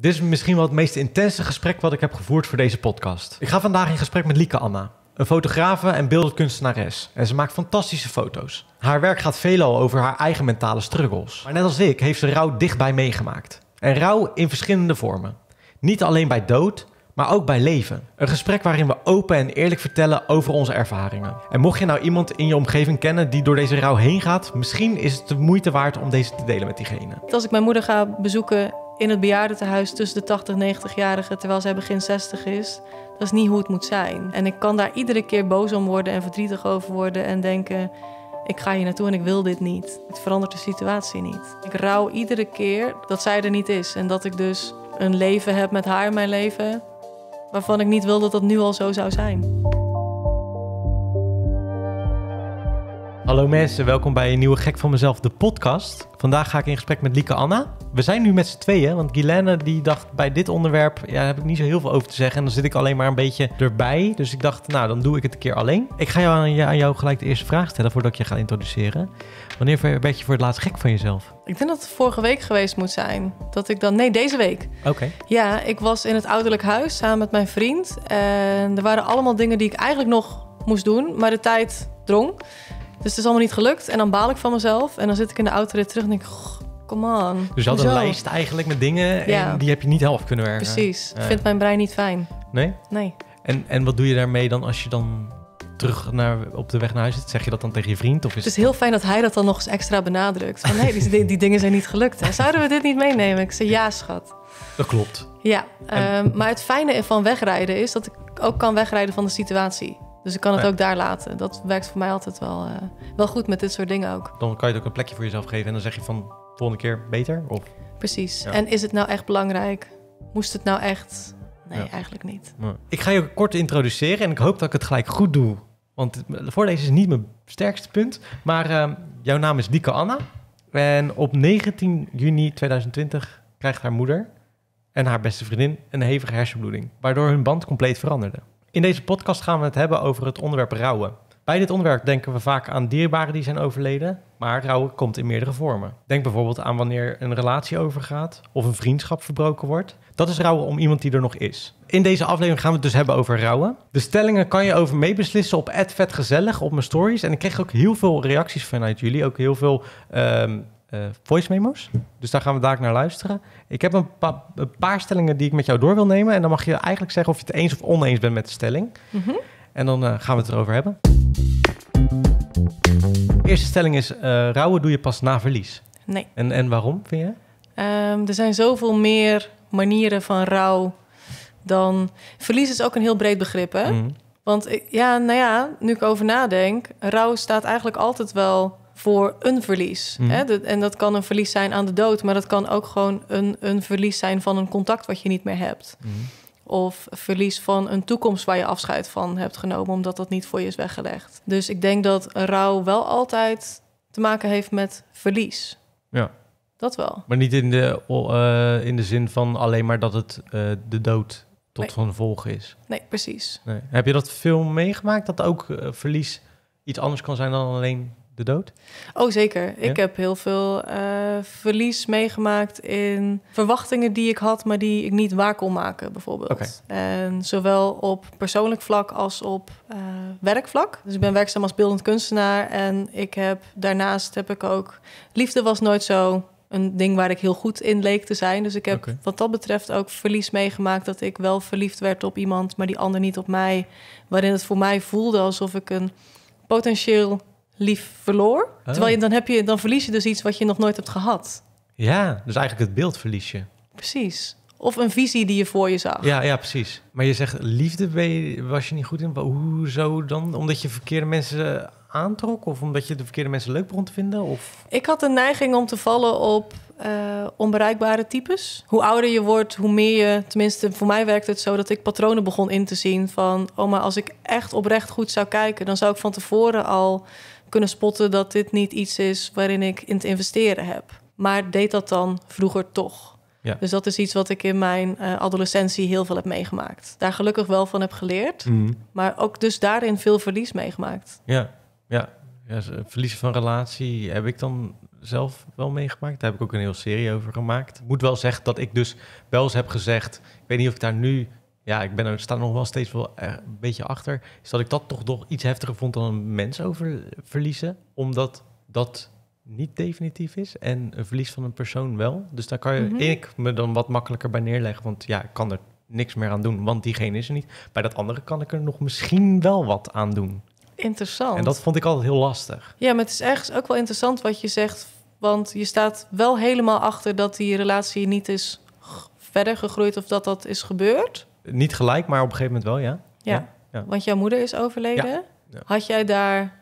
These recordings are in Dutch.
Dit is misschien wel het meest intense gesprek wat ik heb gevoerd voor deze podcast. Ik ga vandaag in gesprek met Lieke Anna, een fotografe en beeldkunstenares, En ze maakt fantastische foto's. Haar werk gaat veelal over haar eigen mentale struggles. Maar net als ik heeft ze rouw dichtbij meegemaakt. En rouw in verschillende vormen. Niet alleen bij dood, maar ook bij leven. Een gesprek waarin we open en eerlijk vertellen over onze ervaringen. En mocht je nou iemand in je omgeving kennen die door deze rouw heen gaat, misschien is het de moeite waard om deze te delen met diegene. Als ik mijn moeder ga bezoeken in het bejaardentehuis tussen de 80 90-jarigen terwijl zij begin 60 is. Dat is niet hoe het moet zijn. En ik kan daar iedere keer boos om worden en verdrietig over worden en denken: ik ga hier naartoe en ik wil dit niet. Het verandert de situatie niet. Ik rouw iedere keer dat zij er niet is en dat ik dus een leven heb met haar in mijn leven, waarvan ik niet wil dat dat nu al zo zou zijn. Hallo mensen, welkom bij een nieuwe Gek van Mezelf, de podcast. Vandaag ga ik in gesprek met Lieke Anna. We zijn nu met z'n tweeën, want Guilaine die dacht bij dit onderwerp ja, heb ik niet zo heel veel over te zeggen. En dan zit ik alleen maar een beetje erbij. Dus ik dacht, nou dan doe ik het een keer alleen. Ik ga jou aan, jou gelijk de eerste vraag stellen voordat ik je ga introduceren. Wanneer werd je voor het laatst gek van jezelf? Ik denk dat het vorige week geweest moet zijn. Dat ik dan, nee deze week. Oké. Ja, ik was in het ouderlijk huis samen met mijn vriend. En er waren allemaal dingen die ik eigenlijk nog moest doen, maar de tijd drong. Dus het is allemaal niet gelukt. En dan baal ik van mezelf. En dan zit ik in de auto weer terug en denk ik... Come on. Dus je had een lijst eigenlijk met dingen en die heb je niet half kunnen werken. Precies. Ik vind mijn brein niet fijn. Nee? Nee. En, en wat doe je daarmee dan als je dan terug naar, op de weg naar huis zit? Zeg je dat dan tegen je vriend? Of is het is heel fijn dat hij dat dan nog eens extra benadrukt. Van nee, die, die dingen zijn niet gelukt. Hè. Zouden we dit niet meenemen? Ik zei ja, schat. Dat klopt. Ja, ehm, maar het fijne van wegrijden is dat ik ook kan wegrijden van de situatie. Dus ik kan het ook daar laten. Dat werkt voor mij altijd wel, eh, wel goed met dit soort dingen ook. Dan kan je het ook een plekje voor jezelf geven en dan zeg je van volgende keer beter? Of? Precies. En is het nou echt belangrijk? Moest het nou echt? Nee, eigenlijk niet. Ik ga je kort introduceren en ik hoop dat ik het gelijk goed doe. Want voorlezen is niet mijn sterkste punt. Maar ehm, jouw naam is Dieke Anna. En op 19 juni 2020 krijgt haar moeder en haar beste vriendin een hevige hersenbloeding. Waardoor hun band compleet veranderde. In deze podcast gaan we het hebben over het onderwerp rouwen. Bij dit onderwerp denken we vaak aan dierbaren die zijn overleden, maar rouwen komt in meerdere vormen. Denk bijvoorbeeld aan wanneer een relatie overgaat of een vriendschap verbroken wordt. Dat is rouwen om iemand die er nog is. In deze aflevering gaan we het dus hebben over rouwen. De stellingen kan je over meebeslissen op @vetgezellig op mijn stories en ik kreeg ook heel veel reacties vanuit jullie, ook heel veel ehm, eh, voice memo's. Dus daar gaan we dadelijk naar luisteren. Ik heb een, paar stellingen die ik met jou door wil nemen. En dan mag je eigenlijk zeggen of je het eens of oneens bent met de stelling. Mhm. En dan eh, gaan we het erover hebben. De eerste stelling is: uh, rouwen doe je pas na verlies. Nee. En, en waarom, vind je? Ehm, er zijn zoveel meer manieren van rouw dan. Verlies is ook een heel breed begrip, hè? Mhm. Want ja, nou ja, nu ik over nadenk, rouw staat eigenlijk altijd wel voor een verlies. Hè? Mhm. en dat kan een verlies zijn aan de dood, maar dat kan ook gewoon een, een verlies zijn van een contact wat je niet meer hebt. Mhm. Of verlies van een toekomst waar je afscheid van hebt genomen, omdat dat niet voor je is weggelegd. Dus ik denk dat rouw wel altijd te maken heeft met verlies. Ja. Dat wel. Maar niet in de, eh, in de zin van alleen maar dat het eh, de dood tot nee. van volg is. Nee, precies. Nee. Heb je dat veel meegemaakt? Dat ook eh, verlies iets anders kan zijn dan alleen de dood? Oh, zeker. Ik heb heel veel eh, verlies meegemaakt in verwachtingen die ik had, maar die ik niet waar kon maken, bijvoorbeeld. En zowel op persoonlijk vlak als op eh, werkvlak. Dus ik ben werkzaam als beeldend kunstenaar en ik heb daarnaast heb ik ook liefde was nooit zo een ding waar ik heel goed in leek te zijn. Dus ik heb wat dat betreft ook verlies meegemaakt dat ik wel verliefd werd op iemand, maar die ander niet op mij, waarin het voor mij voelde alsof ik een potentieel lief verloor. Oh. Terwijl je, dan, heb je, dan verlies je dus iets wat je nog nooit hebt gehad. Ja, dus eigenlijk het beeld verlies je. Precies. Of een visie die je voor je zag. Ja, ja precies. Maar je zegt liefde was je niet goed in. Hoezo dan? Omdat je verkeerde mensen aantrok? Of omdat je de verkeerde mensen leuk begon te vinden? Of? Ik had een neiging om te vallen op eh, onbereikbare types. Hoe ouder je wordt, hoe meer je... Tenminste, voor mij werkte het zo dat ik patronen begon in te zien van... oh, maar als ik echt oprecht goed zou kijken... dan zou ik van tevoren al kunnen spotten dat dit niet iets is waarin ik in te investeren heb. Maar deed dat dan vroeger toch. Ja. Dus dat is iets wat ik in mijn eh, adolescentie heel veel heb meegemaakt. Daar gelukkig wel van heb geleerd, mhm. maar ook dus daarin veel verlies meegemaakt. Ja, ja. ja van relatie heb ik dan zelf wel meegemaakt. Daar heb ik ook een heel serie over gemaakt. Ik moet wel zeggen dat ik dus wel eens heb gezegd... ik weet niet of ik daar nu ja, ik ben er, sta nog wel steeds wel eh, een beetje achter. Is dat ik dat toch nog iets heftiger vond dan een mens over eh, verliezen. Omdat dat niet definitief is en een verlies van een persoon wel. Dus daar kan je, mhm. ik me dan wat makkelijker bij neerleggen. Want ja, ik kan er niks meer aan doen, want diegene is er niet. Bij dat andere kan ik er nog misschien wel wat aan doen. Interessant. En dat vond ik altijd heel lastig. Ja, maar het is ergens ook wel interessant wat je zegt. Want je staat wel helemaal achter dat die relatie niet is verder gegroeid of dat dat is gebeurd. Niet gelijk, maar op een gegeven moment wel, ja. Ja, want jouw moeder is overleden. Had jij daar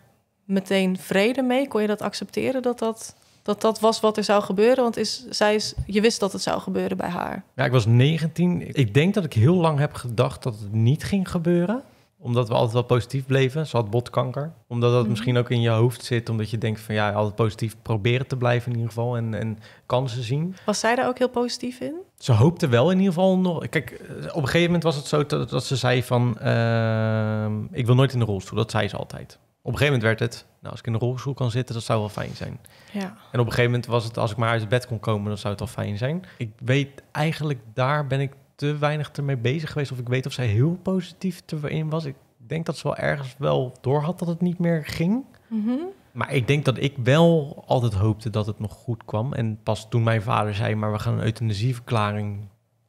meteen vrede mee? Kon je dat accepteren dat dat, dat, dat was wat er zou gebeuren? Want is, zij is, je wist dat het zou gebeuren bij haar. Ja, ik was 19. Ik denk dat ik heel lang heb gedacht dat het niet ging gebeuren omdat we altijd wel positief bleven. Ze had botkanker. Omdat dat mhm. misschien ook in je hoofd zit. Omdat je denkt van ja, altijd positief proberen te blijven in ieder geval. En, en kansen zien. Was zij daar ook heel positief in? ze hoopte wel in ieder geval nog. Kijk, eh, op een gegeven moment was het zo dat, ze zei van ehm, ik wil nooit in de rolstoel. Dat zei ze altijd. Op een gegeven moment werd het, nou als ik in de rolstoel kan zitten, dat zou wel fijn zijn. Ja. En op een gegeven moment was het, als ik maar uit het bed kon komen, dan zou het wel fijn zijn. Ik weet eigenlijk, daar ben ik te weinig ermee bezig geweest. Of ik weet of zij heel positief erin was. Ik denk dat ze wel ergens wel door had dat het niet meer ging. Mm maar ik denk dat ik wel altijd hoopte dat het nog goed kwam. En pas toen mijn vader zei, maar we gaan een euthanasieverklaring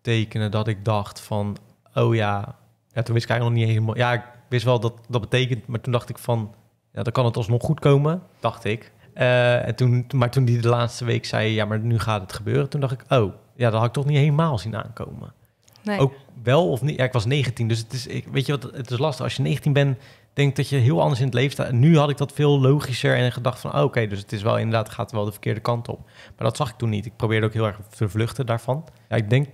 tekenen, dat ik dacht van, oh ja, ja toen wist ik eigenlijk nog niet helemaal. Ja, ik wist wel dat dat betekent, maar toen dacht ik van, ja, dan kan het alsnog goed komen, dacht ik. Eh, en toen, maar toen die de laatste week zei, ja, maar nu gaat het gebeuren, toen dacht ik, oh, ja, dat had ik toch niet helemaal zien aankomen. Nee. Ook wel of niet, ja, ik was 19, dus het is, ik, weet je wat, het is lastig. Als je 19 bent, denk dat je heel anders in het leven staat. nu had ik dat veel logischer en gedacht van... Oh, oké, dus het is wel inderdaad gaat wel de verkeerde kant op. Maar dat zag ik toen niet. Ik probeerde ook heel erg te vluchten daarvan. Ja, ik denk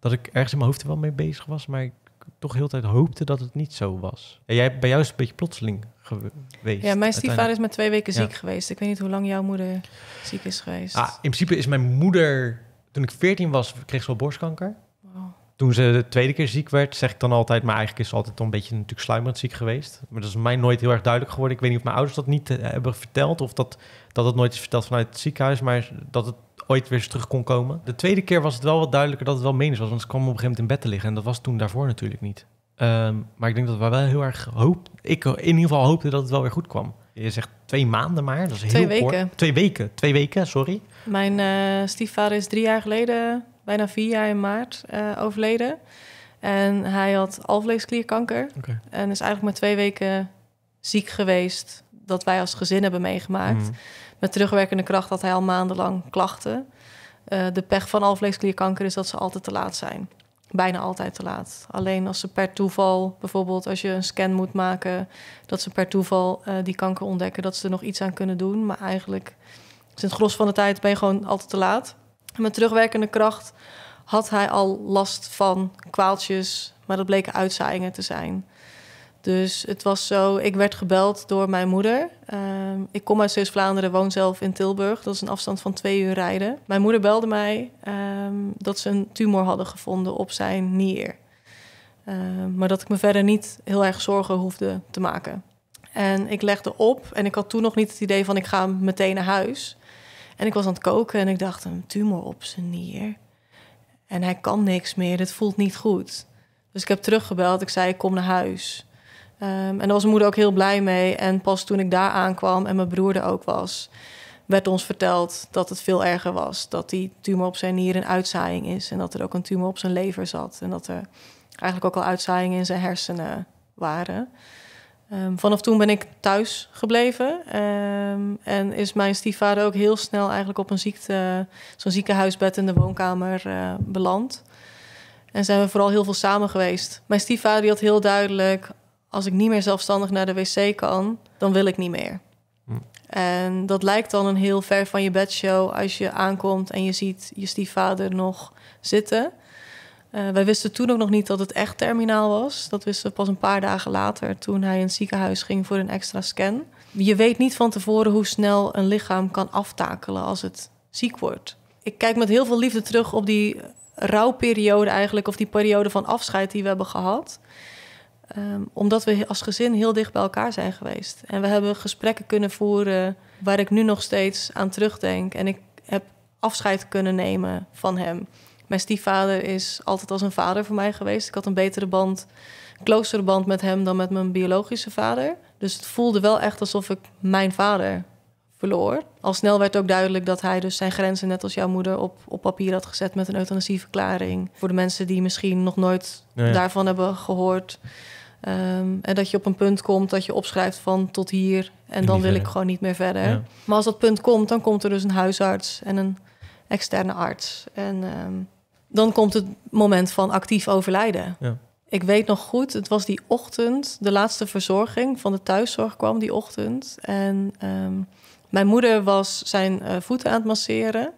dat ik ergens in mijn hoofd er wel mee bezig was... maar ik toch heel tijd hoopte dat het niet zo was. En jij, bij jou is het een beetje plotseling geweest. Ja, mijn stiefvader is maar twee weken ziek geweest. Ik weet niet hoe lang jouw moeder ziek is geweest. Ah, in principe is mijn moeder... Toen ik 14 was, kreeg ze wel borstkanker. Toen ze de tweede keer ziek werd, zeg ik dan altijd, maar eigenlijk is ze altijd een beetje natuurlijk sluimerend ziek geweest. Maar dat is mij nooit heel erg duidelijk geworden. Ik weet niet of mijn ouders dat niet eh, hebben verteld of dat, dat het nooit is verteld vanuit het ziekenhuis, maar dat het ooit weer terug kon komen. De tweede keer was het wel wat duidelijker dat het wel menens was, want ze kwam op een gegeven moment in bed te liggen en dat was toen daarvoor natuurlijk niet. Ehm, maar ik denk dat we wel heel erg hoop. Ik in ieder geval hoopte dat het wel weer goed kwam. Je zegt twee maanden maar. Dat is heel weken. Kort. Twee weken. Twee weken, sorry. Mijn eh, stiefvader is drie jaar geleden bijna vier jaar in maart eh, overleden. En hij had alvleesklierkanker. En is eigenlijk maar twee weken ziek geweest. Dat wij als gezin hebben meegemaakt. Mhm. Met terugwerkende kracht had hij al maandenlang klachten. Eh, de pech van alvleesklierkanker is dat ze altijd te laat zijn. Bijna altijd te laat. Alleen als ze per toeval, bijvoorbeeld als je een scan moet maken, dat ze per toeval eh, die kanker ontdekken, dat ze er nog iets aan kunnen doen. Maar eigenlijk, sinds het gros van de tijd ben je gewoon altijd te laat. Met terugwerkende kracht had hij al last van kwaaltjes, maar dat bleken uitzaaiingen te zijn. Dus het was zo, ik werd gebeld door mijn moeder. Ehm, ik kom uit Zeeuws-Vlaanderen, woon zelf in Tilburg. Dat is een afstand van twee uur rijden. Mijn moeder belde mij ehm, dat ze een tumor hadden gevonden op zijn nier. Ehm, maar dat ik me verder niet heel erg zorgen hoefde te maken. En ik legde op en ik had toen nog niet het idee van ik ga meteen naar huis. En ik was aan het koken en ik dacht, een tumor op zijn nier. En hij kan niks meer, Het voelt niet goed. Dus ik heb teruggebeld, ik zei, ik kom naar huis. Ehm, en daar was mijn moeder ook heel blij mee. En pas toen ik daar aankwam en mijn broer er ook was... werd ons verteld dat het veel erger was. Dat die tumor op zijn nier een uitzaaiing is. En dat er ook een tumor op zijn lever zat. En dat er eigenlijk ook al uitzaaiingen in zijn hersenen waren. Um, vanaf toen ben ik thuis gebleven. Ehm, en is mijn stiefvader ook heel snel eigenlijk op een ziekte, zo'n ziekenhuisbed in de woonkamer eh, beland. En zijn we vooral heel veel samen geweest. Mijn stiefvader had heel duidelijk: als ik niet meer zelfstandig naar de wc kan, dan wil ik niet meer. Hm. En dat lijkt dan een heel ver van je bedshow als je aankomt en je ziet je stiefvader nog zitten. Eh, wij wisten toen ook nog niet dat het echt terminaal was. Dat wisten we pas een paar dagen later toen hij in het ziekenhuis ging voor een extra scan. Je weet niet van tevoren hoe snel een lichaam kan aftakelen als het ziek wordt. Ik kijk met heel veel liefde terug op die rouwperiode eigenlijk, of die periode van afscheid die we hebben gehad. Ehm, omdat we als gezin heel dicht bij elkaar zijn geweest. En we hebben gesprekken kunnen voeren waar ik nu nog steeds aan terugdenk. En ik heb afscheid kunnen nemen van hem. Mijn stiefvader is altijd als een vader voor mij geweest. Ik had een betere band, een closere band met hem dan met mijn biologische vader. Dus het voelde wel echt alsof ik mijn vader verloor. Al snel werd ook duidelijk dat hij dus zijn grenzen, net als jouw moeder, op, op papier had gezet met een euthanasieverklaring. Voor de mensen die misschien nog nooit daarvan hebben gehoord. Ehm, en dat je op een punt komt dat je opschrijft van tot hier en dan wil ik gewoon niet meer verder. Maar als dat punt komt, dan komt er dus een huisarts en een externe arts. En ehm, dan komt het moment van actief overlijden. Ja. Ik weet nog goed, het was die ochtend, de laatste verzorging van de thuiszorg kwam die ochtend. En ehm, mijn moeder was zijn eh, voeten aan het masseren.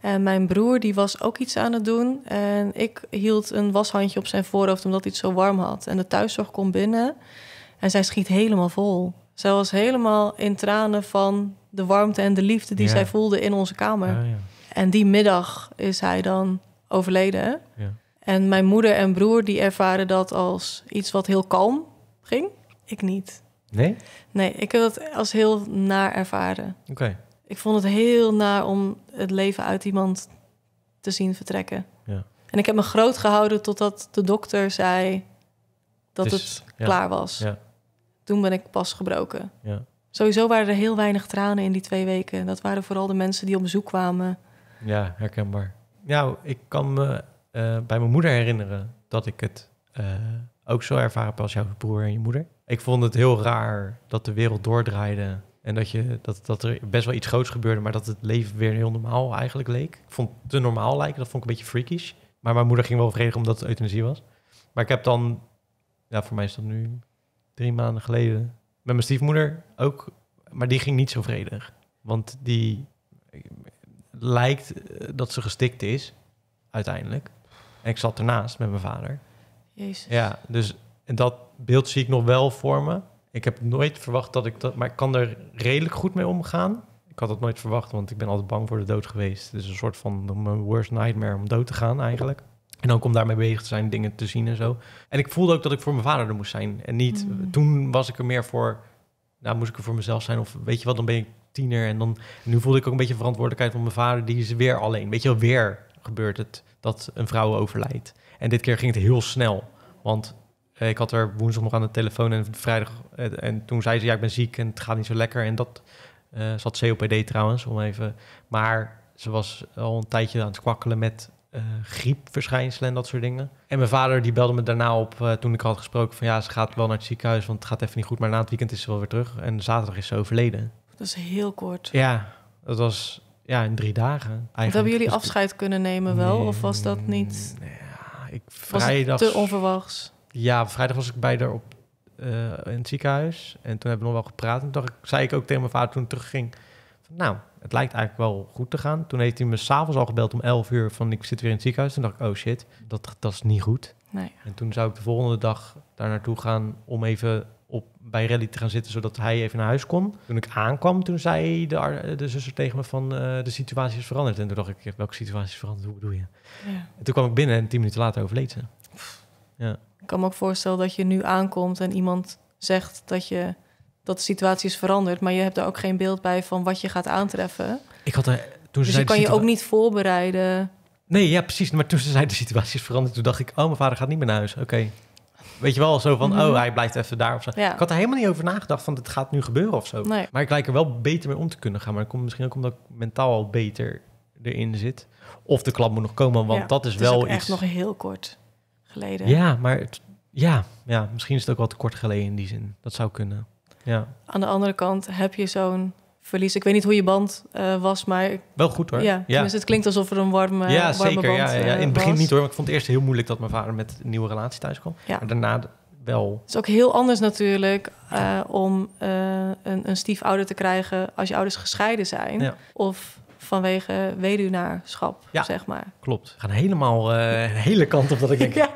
En mijn broer die was ook iets aan het doen. En ik hield een washandje op zijn voorhoofd omdat hij het zo warm had. En de thuiszorg komt binnen en zij schiet helemaal vol. Zij was helemaal in tranen van de warmte en de liefde die zij voelde in onze kamer. Ja, ja. En die middag is hij dan overleden. Ja. En mijn moeder en broer die ervaren dat als iets wat heel kalm ging. Ik niet. Nee? Nee, ik heb dat als heel naar ervaren. Oké. Ik vond het heel naar om het leven uit iemand te zien vertrekken. Ja. En ik heb me groot gehouden totdat de dokter zei dat dus, het klaar was. Ja. Toen ben ik pas gebroken. Ja. Sowieso waren er heel weinig tranen in die twee weken. Dat waren vooral de mensen die op bezoek kwamen. Ja, herkenbaar nou, ik kan me eh, bij mijn moeder herinneren dat ik het eh, ook zo ervaren heb als jouw broer en je moeder. Ik vond het heel raar dat de wereld doordraaide en dat, je, dat, dat er best wel iets groots gebeurde, maar dat het leven weer heel normaal eigenlijk leek. Ik vond het te normaal lijken, dat vond ik een beetje freakish. Maar mijn moeder ging wel vredig omdat het euthanasie was. Maar ik heb dan, ja, voor mij is dat nu drie maanden geleden, met mijn stiefmoeder ook, maar die ging niet zo vredig. Want die lijkt eh, dat ze gestikt is, uiteindelijk. En ik zat ernaast met mijn vader. Jezus. Ja, dus dat beeld zie ik nog wel voor me. Ik heb nooit verwacht dat ik dat... Maar ik kan er redelijk goed mee omgaan. Ik had dat nooit verwacht, want ik ben altijd bang voor de dood geweest. Het is een soort van mijn worst nightmare om dood te gaan eigenlijk. En ook om daarmee bezig te zijn, dingen te zien en zo. En ik voelde ook dat ik voor mijn vader er moest zijn. En niet, mm. toen was ik er meer voor, nou moest ik er voor mezelf zijn. Of weet je wat, dan ben ik tiener. En dan, nu voelde ik ook een beetje verantwoordelijkheid van mijn vader. Die is weer alleen. Weet je wel, weer gebeurt het dat een vrouw overlijdt. En dit keer ging het heel snel. Want eh, ik had er woensdag nog aan de telefoon en vrijdag. Eh, en toen zei ze, ja, ik ben ziek en het gaat niet zo lekker. En dat eh, zat COPD trouwens, om even... Maar ze was al een tijdje aan het kwakkelen met eh, griepverschijnselen en dat soort dingen. En mijn vader die belde me daarna op eh, toen ik had gesproken van ja, ze gaat wel naar het ziekenhuis, want het gaat even niet goed, maar na het weekend is ze wel weer terug. En zaterdag is ze overleden. Dat is heel kort. Ja, dat was ja, in drie dagen. Eigenlijk. Hebben jullie dus afscheid kunnen nemen wel? of was dat niet? Ja, ik, vrijdag, was te onverwachts? Ja, vrijdag was ik bij haar op, eh, in het ziekenhuis. En toen hebben we nog wel gepraat. En toen dacht ik, zei ik ook tegen mijn vader toen terugging... Van, nou, het lijkt eigenlijk wel goed te gaan. Toen heeft hij me s'avonds al gebeld om 11 uur van ik zit weer in het ziekenhuis. Toen dacht ik, oh shit, dat, dat is niet goed. Nee. En toen zou ik de volgende dag daar naartoe gaan om even op, bij Rally te gaan zitten, zodat hij even naar huis kon. Toen ik aankwam, toen zei de, de zuster tegen me van eh, de situatie is veranderd. En toen dacht ik, welke situatie is veranderd? Hoe bedoel je? Ja. En toen kwam ik binnen en tien minuten later overleed ze. Ja. Ik kan me ook voorstellen dat je nu aankomt en iemand zegt dat, je, dat de situatie is veranderd, maar je hebt er ook geen beeld bij van wat je gaat aantreffen. Ik had er, toen dus je kan je ook niet voorbereiden. Nee, ja, precies. Maar toen ze zei de situatie is veranderd, toen dacht ik, oh, mijn vader gaat niet meer naar huis. Oké. Weet je wel, zo van, oh, mhm. hij blijft even daar of zo. Ik had er helemaal niet over nagedacht van, het gaat nu gebeuren of zo. Maar ik lijk er wel beter mee om te kunnen gaan. Maar dat komt misschien ook omdat ik mentaal al beter erin zit. Of de klap moet nog komen, want dat is, het is wel iets... echt nog heel kort geleden. Ja, maar het, ja, ja, misschien is het ook wel te kort geleden in die zin. Dat zou kunnen, ja. Aan de andere kant heb je zo'n verlies. Ik weet niet hoe je band eh, was, maar... Wel goed hoor. Ja, ja. het klinkt alsof er een warme, ja, warme zeker. band ja, ja. Eh, In het begin niet hoor, ik vond het eerst heel moeilijk dat mijn vader met een nieuwe relatie thuis kwam. Ja. Maar daarna wel. Het is ook heel anders natuurlijk eh, om een, een stiefouder te krijgen als je ouders gescheiden zijn. Of vanwege weduwnaarschap, zeg maar. Klopt. We gaan helemaal uh, hele kant op dat ik denk. ja.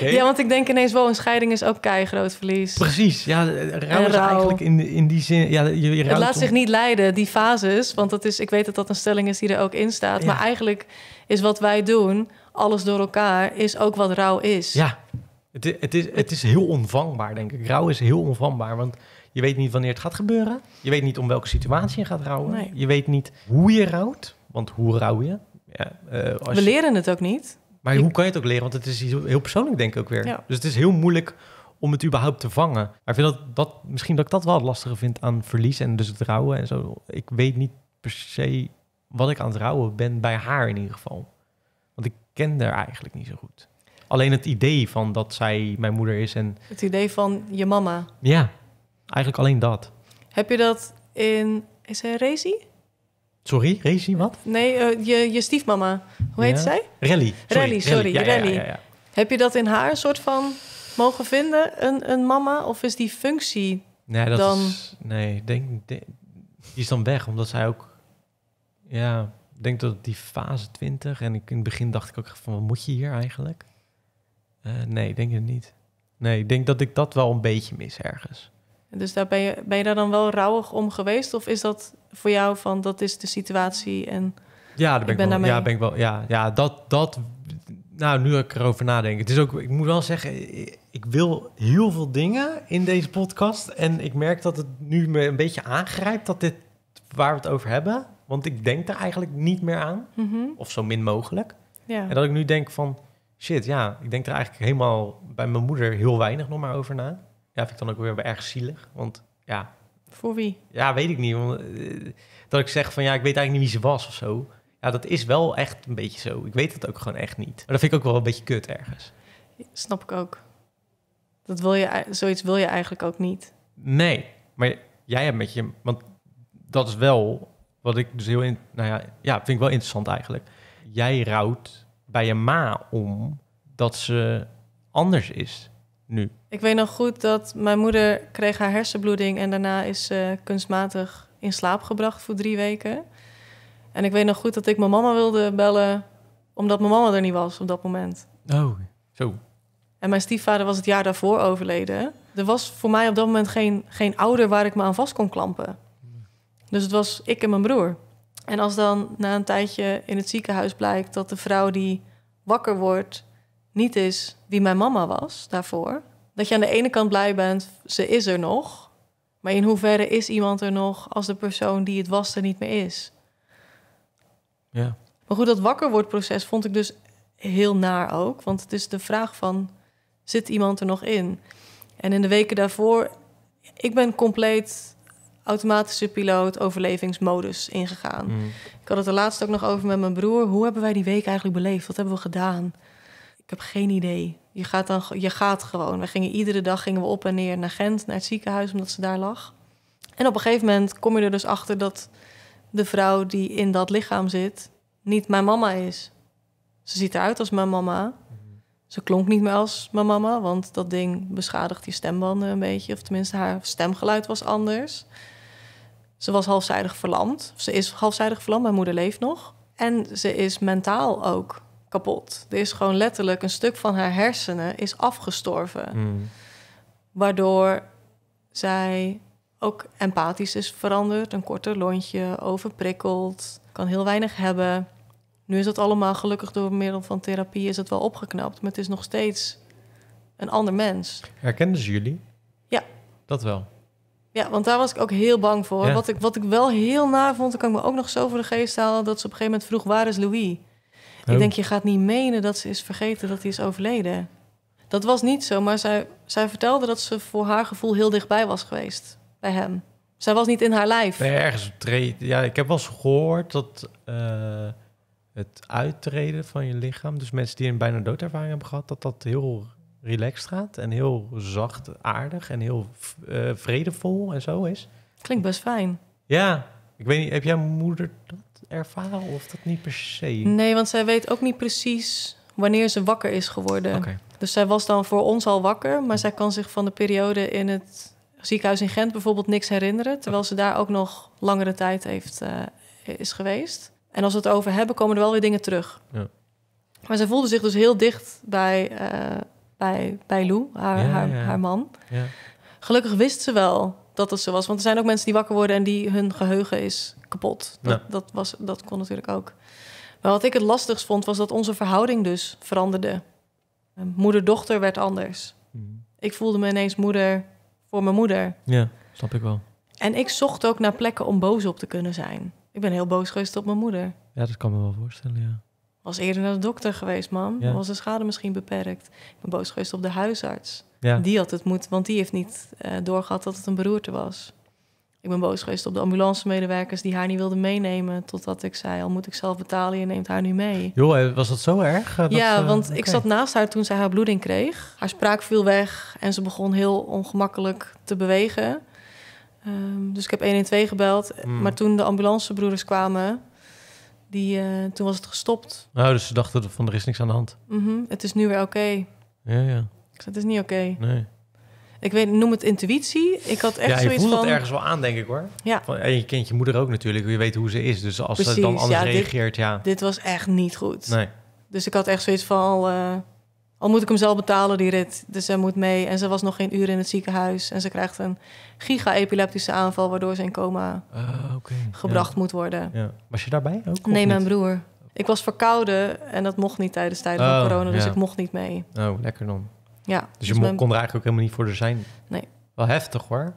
Ja, want ik denk ineens wel, een scheiding is ook kei groot verlies. Precies, ja, eh, rouw is eigenlijk in, in die zin... Ja, je, je het laat zich niet leiden, die fases. Want dat is, ik weet dat dat een stelling is die er ook in staat. Maar eigenlijk is wat wij doen, alles door elkaar, is ook wat rouw is. Ja, het, is, het, is, het is heel onvangbaar, denk ik. Rouw is heel onvangbaar, want je weet niet wanneer het gaat gebeuren. Je weet niet om welke situatie je gaat rouwen. Je weet niet hoe je rouwt, want hoe rouw je? Ja, eh, We leren het ook niet. Maar hoe kan je het ook leren? Want het is heel persoonlijk, denk ik ook weer. Ja. Dus het is heel moeilijk om het überhaupt te vangen. Maar ik vind dat, dat misschien dat ik dat wel het vind aan verlies en dus het rouwen en zo. Ik weet niet per se wat ik aan het rouwen ben, bij haar in ieder geval. Want ik ken haar eigenlijk niet zo goed. Alleen het idee van dat zij mijn moeder is en... Het idee van je mama. Ja, eigenlijk alleen dat. Heb je dat in... Is hij Rezi? Sorry, regie wat? Nee, eh, je, je stiefmama. Hoe heet zij? Rally. Sorry, rally, sorry. Rally. Ja, ja, Heb je dat in haar soort van mogen vinden, een, een mama? Of is die functie nee, dat dan... Is, nee, denk, die is dan weg, omdat zij ook... Ja, ik denk dat die fase 20... En ik, in het begin dacht ik ook van, wat moet je hier eigenlijk? Uh, nee, denk het niet. Nee, ik denk dat ik dat wel een beetje mis ergens. Dus daar ben, je, ben je daar dan wel rouwig om geweest? Of is dat voor jou van dat is de situatie en ja, daar ben ik, ben wel, ja, ben ik wel. Ja, ja dat, dat, nou, nu ik erover nadenk. Het is ook, ik moet wel zeggen, ik wil heel veel dingen in deze podcast. En ik merk dat het nu me een beetje aangrijpt dat dit waar we het over hebben. Want ik denk er eigenlijk niet meer aan. Mhm. Of zo min mogelijk. Ja. En dat ik nu denk van, shit, ja, ik denk er eigenlijk helemaal bij mijn moeder heel weinig nog maar over na. Ja, vind ik dan ook weer erg zielig. Want ja, voor wie? Ja, weet ik niet. Want, eh, dat ik zeg van ja, ik weet eigenlijk niet wie ze was of zo. Ja, dat is wel echt een beetje zo. Ik weet het ook gewoon echt niet. Maar dat vind ik ook wel een beetje kut ergens. Snap ik ook. Dat wil je, eh, zoiets wil je eigenlijk ook niet. Nee, maar jij hebt met je... Want dat is wel wat ik dus heel... In, nou ja, ja, vind ik wel interessant eigenlijk. Jij rouwt bij je ma om dat ze anders is nu? Ik weet nog goed dat mijn moeder kreeg haar hersenbloeding en daarna is ze kunstmatig in slaap gebracht voor drie weken. En ik weet nog goed dat ik mijn mama wilde bellen, omdat mijn mama er niet was op dat moment. Oh, zo. En mijn stiefvader was het jaar daarvoor overleden. Er was voor mij op dat moment geen, geen ouder waar ik me aan vast kon klampen. Dus het was ik en mijn broer. En als dan na een tijdje in het ziekenhuis blijkt dat de vrouw die wakker wordt niet is wie mijn mama was daarvoor. Dat je aan de ene kant blij bent, ze is er nog. Maar in hoeverre is iemand er nog als de persoon die het was er niet meer is? Ja. Maar goed, dat wakker wordt proces vond ik dus heel naar ook. Want het is de vraag van, zit iemand er nog in? En in de weken daarvoor, ik ben compleet automatische piloot overlevingsmodus ingegaan. Mm. Ik had het er laatst ook nog over met mijn broer. Hoe hebben wij die week eigenlijk beleefd? Wat hebben we gedaan? Ik heb geen idee. Je gaat, dan, je gaat gewoon. We gingen iedere dag gingen we op en neer naar Gent, naar het ziekenhuis, omdat ze daar lag. En op een gegeven moment kom je er dus achter dat de vrouw die in dat lichaam zit, niet mijn mama is. Ze ziet eruit als mijn mama. Mhm. Ze klonk niet meer als mijn mama, want dat ding beschadigt die stembanden een beetje. Of tenminste, haar stemgeluid was anders. Ze was halfzijdig verlamd. Ze is halfzijdig verlamd, mijn moeder leeft nog. En ze is mentaal ook kapot. Er is gewoon letterlijk een stuk van haar hersenen is afgestorven. Hmm. Waardoor zij ook empathisch is veranderd. Een korter lontje, overprikkeld, kan heel weinig hebben. Nu is dat allemaal gelukkig door middel van therapie is het wel opgeknapt. Maar het is nog steeds een ander mens. Herkenden ze jullie? Ja. Dat wel? Ja, want daar was ik ook heel bang voor. Wat, ik, wat ik wel heel na vond, dan kan ik me ook nog zo voor de geest halen... dat ze op een gegeven moment vroeg, waar is Louis? Ik denk, je gaat niet menen dat ze is vergeten dat hij is overleden. Dat was niet zo, maar zij, zij vertelde dat ze voor haar gevoel heel dichtbij was geweest bij hem. Zij was niet in haar lijf. Nee, ergens treden. Ja, ik heb wel eens gehoord dat het uittreden van je lichaam, dus mensen die een bijna doodervaring hebben gehad, dat dat heel relaxed gaat en heel zacht, aardig en heel uh, vredevol en zo is. Klinkt best fijn. Ja, ik weet niet, heb jij moeder dat? ervaren of dat niet per se? Nee, want zij weet ook niet precies wanneer ze wakker is geworden. Dus zij was dan voor ons al wakker, maar zij kan zich van de periode in het ziekenhuis in Gent bijvoorbeeld niks herinneren, terwijl ze daar ook nog langere tijd heeft, eh, is geweest. En als we het over hebben, komen er wel weer dingen terug. Ja. Maar zij voelde zich dus heel dicht bij, eh, bij, bij Lou, haar, ja. haar man. Gelukkig wist ze wel dat het zo was. Want er zijn ook mensen die wakker worden en die hun geheugen is kapot. Dat, dat, was, dat kon natuurlijk ook. Maar wat ik het lastigst vond, was dat onze verhouding dus veranderde. Moeder-dochter werd anders. Mhm. Ik voelde me ineens moeder voor mijn moeder. Ja, snap ik wel. En ik zocht ook naar plekken om boos op te kunnen zijn. Ik ben heel boos geweest op mijn moeder. Ja, dat kan me wel voorstellen, ja was eerder naar de dokter geweest, mam. Ja. Was de schade misschien beperkt? Ik ben boos geweest op de huisarts. Die had het moeten, want die heeft niet eh, doorgehad dat het een beroerte was. Ik ben boos geweest op de ambulancemedewerkers die haar niet wilden meenemen. Totdat ik zei: Al moet ik zelf betalen, je neemt haar nu mee. Joh, eh, was dat zo erg? Eh, ja, want ik zat naast haar toen zij haar bloeding kreeg. Haar spraak viel weg en ze begon heel ongemakkelijk te bewegen. Ehm, dus ik heb 112 gebeld. Mm. Maar toen de ambulancebroeders kwamen, die, eh, toen was het gestopt. Nou, dus ze dachten van er is niks aan de hand. Mm Het is nu weer oké. Ja, ja. het is niet oké. Nee. Ik weet, noem het intuïtie. Ik had echt ja, je zoiets voelt van... het ergens wel aan, denk ik hoor. Ja. Van, en je kent je moeder ook natuurlijk. Je weet hoe ze is. Dus als ze dan anders reageert, dit, ja. Dit was echt niet goed. Nee. Dus ik had echt zoiets van... Uh, al moet ik hem zelf betalen, die rit. Dus ze moet mee. En ze was nog geen uur in het ziekenhuis. En ze krijgt een giga-epileptische aanval... waardoor ze in coma uh, ah, okay. gebracht moet worden. Ja. Was je daarbij ook? Nee, mijn broer. Ik was verkouden en dat mocht niet tijdens tijd van oh, corona. Dus ik mocht niet mee. Oh, lekker dan. Ja. Dus, je dus kon er eigenlijk ook helemaal niet voor er zijn? Nee. Wel heftig hoor.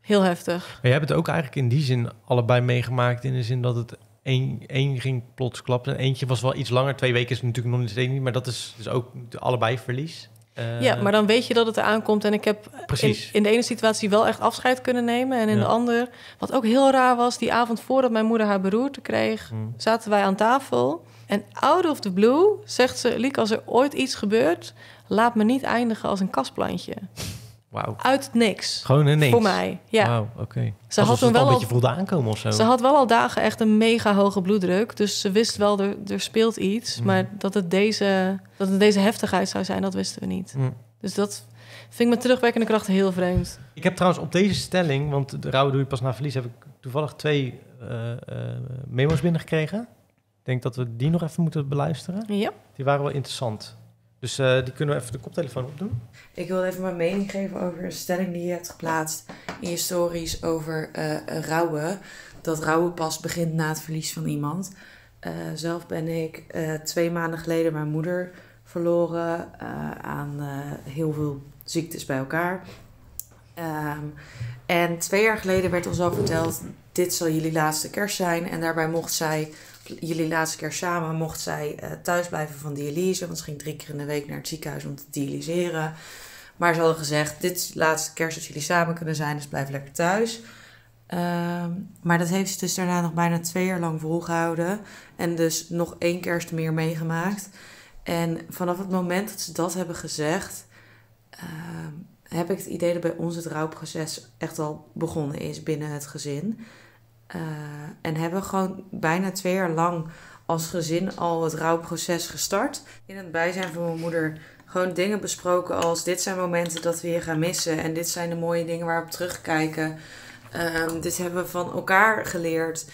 Heel heftig. Maar jij hebt het ook eigenlijk in die zin allebei meegemaakt... in de zin dat het Eén, ging plots klappen. Eentje was wel iets langer. Twee weken is natuurlijk nog niet niet. Maar dat is dus ook allebei verlies. ja, eh, maar dan weet je dat het eraan komt. En ik heb in, de ene situatie wel echt afscheid kunnen nemen. En in de ander. wat ook heel raar was, die avond voordat mijn moeder haar beroerte kreeg, hmm. zaten wij aan tafel. En out of the blue zegt ze: Liek, als er ooit iets gebeurt, laat me niet eindigen als een kastplantje. Wow. Uit niks. Gewoon een niks? Voor mij, ja. Wauw, oké. Ze had wel een beetje voelde aankomen of zo. Ze had wel al dagen echt een mega hoge bloeddruk. Dus ze wist wel, er, er speelt iets. Mm. Maar dat het, deze, dat het deze heftigheid zou zijn, dat wisten we niet. Mm. Dus dat vind ik met terugwerkende kracht heel vreemd. Ik heb trouwens op deze stelling, want de rouw doe je pas na verlies... heb ik toevallig twee uh, memo's binnengekregen. Ik denk dat we die nog even moeten beluisteren. Ja. Die waren wel interessant. Dus eh, die kunnen we even de koptelefoon opdoen. Ik wil even mijn mening geven over een stelling die je hebt geplaatst in je stories over uh, rouwen. Dat rouwen pas begint na het verlies van iemand. Eh, zelf ben ik twee maanden geleden mijn moeder verloren aan heel veel ziektes bij elkaar. Ehm, en twee jaar geleden werd ons al verteld: dit zal jullie laatste kerst zijn. En daarbij mocht zij jullie laatste keer samen mocht zij uh, thuis blijven van dialyse. Want ze ging drie keer in de week naar het ziekenhuis om te dialyseren. Maar ze hadden gezegd: Dit is de laatste kerst dat jullie samen kunnen zijn, dus blijf lekker thuis. Ehm, maar dat heeft ze dus daarna nog bijna twee jaar lang volgehouden. En dus nog één kerst meer meegemaakt. En vanaf het moment dat ze dat hebben gezegd, ehm, heb ik het idee dat bij ons het rouwproces echt al begonnen is binnen het gezin. Eh, en hebben gewoon bijna twee jaar lang als gezin al het rouwproces gestart. In het bijzijn van mijn moeder gewoon dingen besproken als dit zijn momenten dat we je gaan missen. En dit zijn de mooie dingen waar we op terugkijken. Ehm, dit hebben we van elkaar geleerd.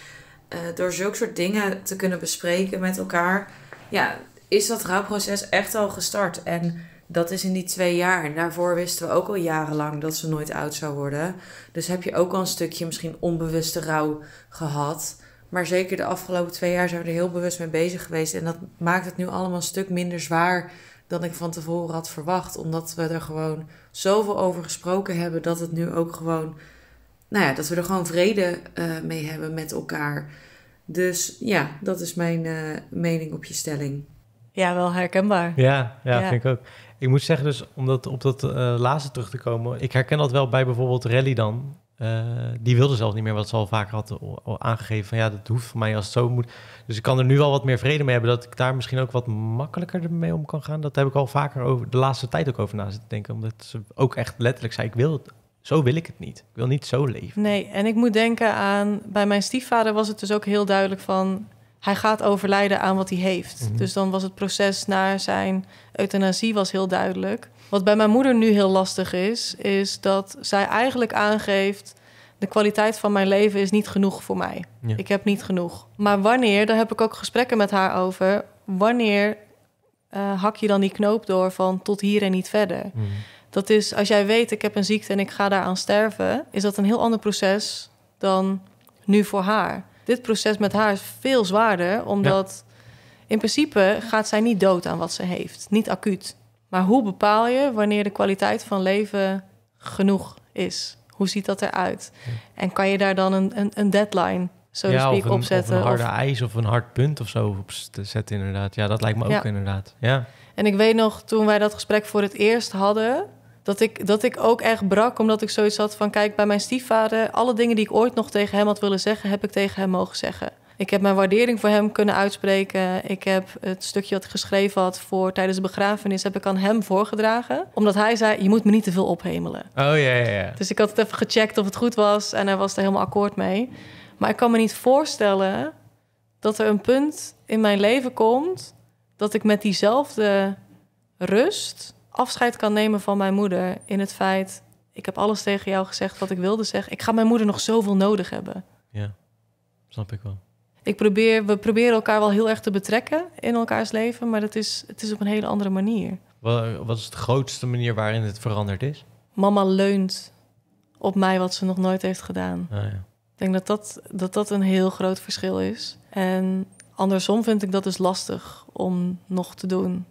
Eh, door zulke soort dingen te kunnen bespreken met elkaar, ja, is dat rouwproces echt al gestart. En dat is in die twee jaar. En daarvoor wisten we ook al jarenlang dat ze nooit oud zou worden. Dus heb je ook al een stukje misschien onbewuste rouw gehad. Maar zeker de afgelopen twee jaar zijn we er heel bewust mee bezig geweest. En dat maakt het nu allemaal een stuk minder zwaar dan ik van tevoren had verwacht. Omdat we er gewoon zoveel over gesproken hebben dat het nu ook gewoon. Nou ja, dat we er gewoon vrede eh, mee hebben met elkaar. Dus ja, dat is mijn eh, mening op je stelling. Ja, wel herkenbaar. Ja, ja, ja, vind ik ook. Ik moet zeggen, dus om dat, op dat eh, laatste terug te komen. Ik herken dat wel bij bijvoorbeeld Rally dan. Uh, die wilde zelf niet meer wat ze al vaker had aangegeven. Van, ja, dat hoeft voor mij als het zo moet. Dus ik kan er nu al wat meer vrede mee hebben. Dat ik daar misschien ook wat makkelijker mee om kan gaan. Dat heb ik al vaker over de laatste tijd ook over na zitten denken. Omdat ze ook echt letterlijk zei: ik wil het. Zo wil ik het niet. Ik wil niet zo leven. Nee, en ik moet denken aan. Bij mijn stiefvader was het dus ook heel duidelijk van hij gaat overlijden aan wat hij heeft. Mhm. Dus dan was het proces naar zijn euthanasie was heel duidelijk. Wat bij mijn moeder nu heel lastig is, is dat zij eigenlijk aangeeft... de kwaliteit van mijn leven is niet genoeg voor mij. Ik heb niet genoeg. Maar wanneer, daar heb ik ook gesprekken met haar over... wanneer eh, hak je dan die knoop door van tot hier en niet verder? Mhm. Dat is, als jij weet, ik heb een ziekte en ik ga daaraan sterven... is dat een heel ander proces dan nu voor haar dit proces met haar is veel zwaarder, omdat in principe gaat zij niet dood aan wat ze heeft, niet acuut. Maar hoe bepaal je wanneer de kwaliteit van leven genoeg is? Hoe ziet dat eruit? En kan je daar dan een, een, een deadline, zo ja, spreken opzetten? Of een harde of... of een hard punt of zo op te zetten, inderdaad. Ja, dat lijkt me ook inderdaad. Ja. En ik weet nog, toen wij dat gesprek voor het eerst hadden, dat ik, dat ik ook echt brak, omdat ik zoiets had van... kijk, bij mijn stiefvader, alle dingen die ik ooit nog tegen hem had willen zeggen... heb ik tegen hem mogen zeggen. Ik heb mijn waardering voor hem kunnen uitspreken. Ik heb het stukje wat ik geschreven had voor tijdens de begrafenis... heb ik aan hem voorgedragen. Omdat hij zei, je moet me niet te veel ophemelen. Oh, ja, ja, ja. Dus ik had het even gecheckt of het goed was... en hij was er helemaal akkoord mee. Maar ik kan me niet voorstellen dat er een punt in mijn leven komt... dat ik met diezelfde rust afscheid kan nemen van mijn moeder in het feit, ik heb alles tegen jou gezegd wat ik wilde zeggen. Ik ga mijn moeder nog zoveel nodig hebben. Ja, snap ik wel. Ik probeer, we proberen elkaar wel heel erg te betrekken in elkaars leven, maar dat is, het is op een hele andere manier. Wat is de grootste manier waarin het veranderd is? Mama leunt op mij wat ze nog nooit heeft gedaan. Ah, ja. Ik denk dat dat, dat dat een heel groot verschil is. En andersom vind ik dat dus lastig om nog te doen.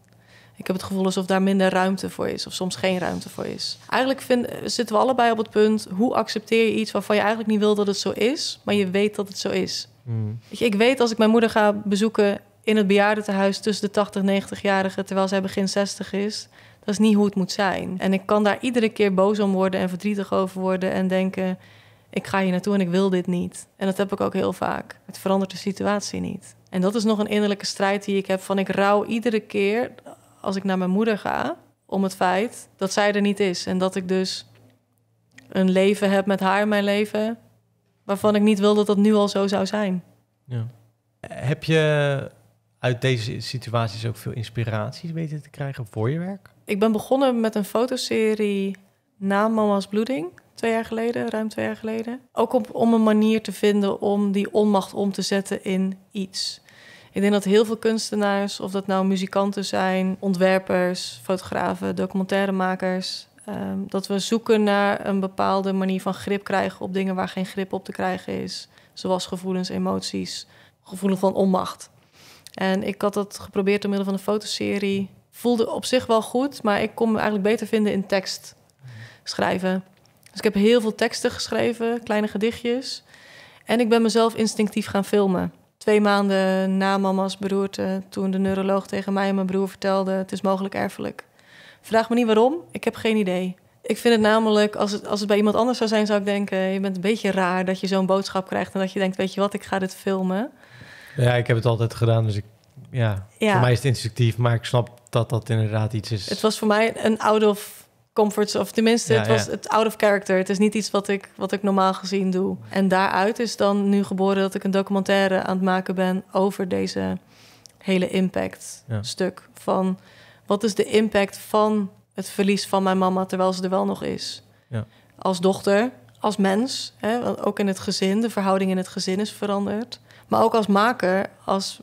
Ik heb het gevoel alsof daar minder ruimte voor is, of soms geen ruimte voor is. Eigenlijk zitten we allebei op het punt: hoe accepteer je iets waarvan je eigenlijk niet wil dat het zo is, maar je weet dat het zo is? Hmm. Ik weet als ik mijn moeder ga bezoeken in het bejaardentehuis tussen de 80 en 90-jarigen, terwijl zij begin 60 is. Dat is niet hoe het moet zijn. En ik kan daar iedere keer boos om worden en verdrietig over worden en denken: ik ga hier naartoe en ik wil dit niet. En dat heb ik ook heel vaak. Het verandert de situatie niet. En dat is nog een innerlijke strijd die ik heb van ik rouw iedere keer als ik naar mijn moeder ga, om het feit dat zij er niet is. En dat ik dus een leven heb met haar in mijn leven, waarvan ik niet wil dat dat nu al zo zou zijn. Ja. Heb je uit deze situaties ook veel inspiraties weten te krijgen voor je werk? Ik ben begonnen met een fotoserie na Mama's Bloeding. Twee jaar geleden, ruim twee jaar geleden. Ook om een manier te vinden om die onmacht om te zetten in iets. Ik denk dat heel veel kunstenaars, of dat nou muzikanten zijn, ontwerpers, fotografen, documentairemakers, ehm, dat we zoeken naar een bepaalde manier van grip krijgen op dingen waar geen grip op te krijgen is, zoals gevoelens, emoties, gevoel van onmacht. En ik had dat geprobeerd door middel van een fotoserie. Voelde op zich wel goed, maar ik kon me eigenlijk beter vinden in tekst schrijven. Dus ik heb heel veel teksten geschreven, kleine gedichtjes. En ik ben mezelf instinctief gaan filmen twee maanden na mama's beroerte, toen de neuroloog tegen mij en mijn broer vertelde: het is mogelijk erfelijk. Vraag me niet waarom, ik heb geen idee. Ik vind het namelijk, als het, als het bij iemand anders zou zijn, zou ik denken: je bent een beetje raar dat je zo'n boodschap krijgt en dat je denkt: weet je wat, ik ga dit filmen. Ja, ik heb het altijd gedaan, dus ik, ja, voor mij is het instinctief, maar ik snap dat dat inderdaad iets is. Het was voor mij een out of comforts. Of tenminste, het was het out of character. Het is niet iets wat ik, wat ik normaal gezien doe. En daaruit is dan nu geboren dat ik een documentaire aan het maken ben over deze hele impact stuk. Van wat is de impact van het verlies van mijn mama terwijl ze er wel nog is. Als dochter, als mens, hè, ook in het gezin, de verhouding in het gezin is veranderd. Maar ook als maker, als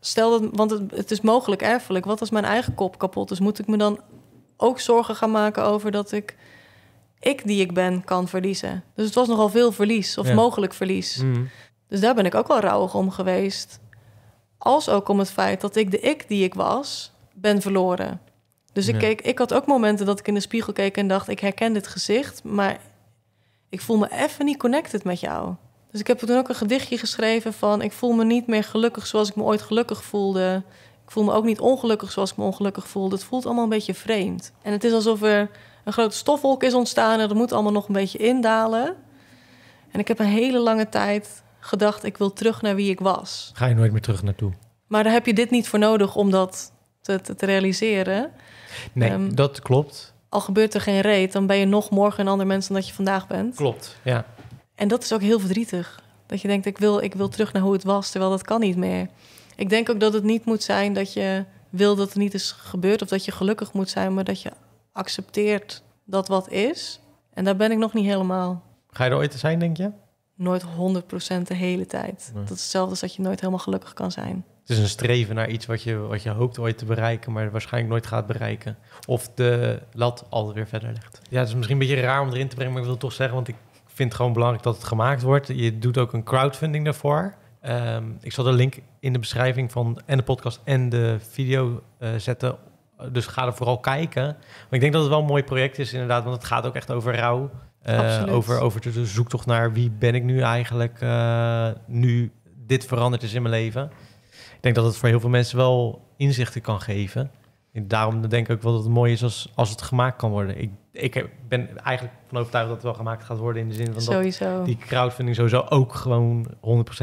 stel dat, want het, het, is mogelijk erfelijk. Wat als mijn eigen kop kapot is? Moet ik me dan ook zorgen gaan maken over dat ik ik die ik ben kan verliezen. Dus het was nogal veel verlies of mogelijk verlies. Mhm. Dus daar ben ik ook wel rouwig om geweest. Als ook om het feit dat ik de ik die ik was, ben verloren. Dus ik, keek, ik had ook momenten dat ik in de spiegel keek en dacht: ik herken dit gezicht, maar ik voel me even niet connected met jou. Dus ik heb toen ook een gedichtje geschreven van: ik voel me niet meer gelukkig zoals ik me ooit gelukkig voelde voel me ook niet ongelukkig zoals ik me ongelukkig voel. Het voelt allemaal een beetje vreemd. En het is alsof er een grote stofwolk is ontstaan en dat moet allemaal nog een beetje indalen. En ik heb een hele lange tijd gedacht, ik wil terug naar wie ik was. Ga je nooit meer terug naartoe? Maar daar heb je dit niet voor nodig om dat te, te, realiseren. Nee, ehm, dat klopt. Al gebeurt er geen reet, dan ben je nog morgen een ander mens dan dat je vandaag bent. Klopt, ja. En dat is ook heel verdrietig. Dat je denkt, ik wil, ik wil terug naar hoe het was, terwijl dat kan niet meer ik denk ook dat het niet moet zijn dat je wil dat er niet is gebeurd of dat je gelukkig moet zijn, maar dat je accepteert dat wat is. En daar ben ik nog niet helemaal. Ga je er ooit te zijn, denk je? Nooit 100% de hele tijd. Dat is hetzelfde als dat je nooit helemaal gelukkig kan zijn. Het is een streven naar iets wat je, wat je hoopt ooit te bereiken, maar waarschijnlijk nooit gaat bereiken. Of de lat alweer verder legt. Ja, het is misschien een beetje raar om erin te brengen, maar ik wil het toch zeggen, want ik vind het gewoon belangrijk dat het gemaakt wordt. Je doet ook een crowdfunding daarvoor. Ehm, ik zal de link in de beschrijving van en de podcast en de video eh, zetten. Dus ga er vooral kijken. Maar ik denk dat het wel een mooi project is, inderdaad. Want het gaat ook echt over rouw. Uh, over, over de zoektocht naar wie ben ik nu eigenlijk uh, nu dit veranderd is in mijn leven. Ik denk dat het voor heel veel mensen wel inzichten kan geven daarom denk ik ook wel dat het mooi is als, als het gemaakt kan worden. Ik, ik ben eigenlijk van overtuigd dat het wel gemaakt gaat worden in de zin van sowieso. dat die crowdfunding sowieso ook gewoon 100%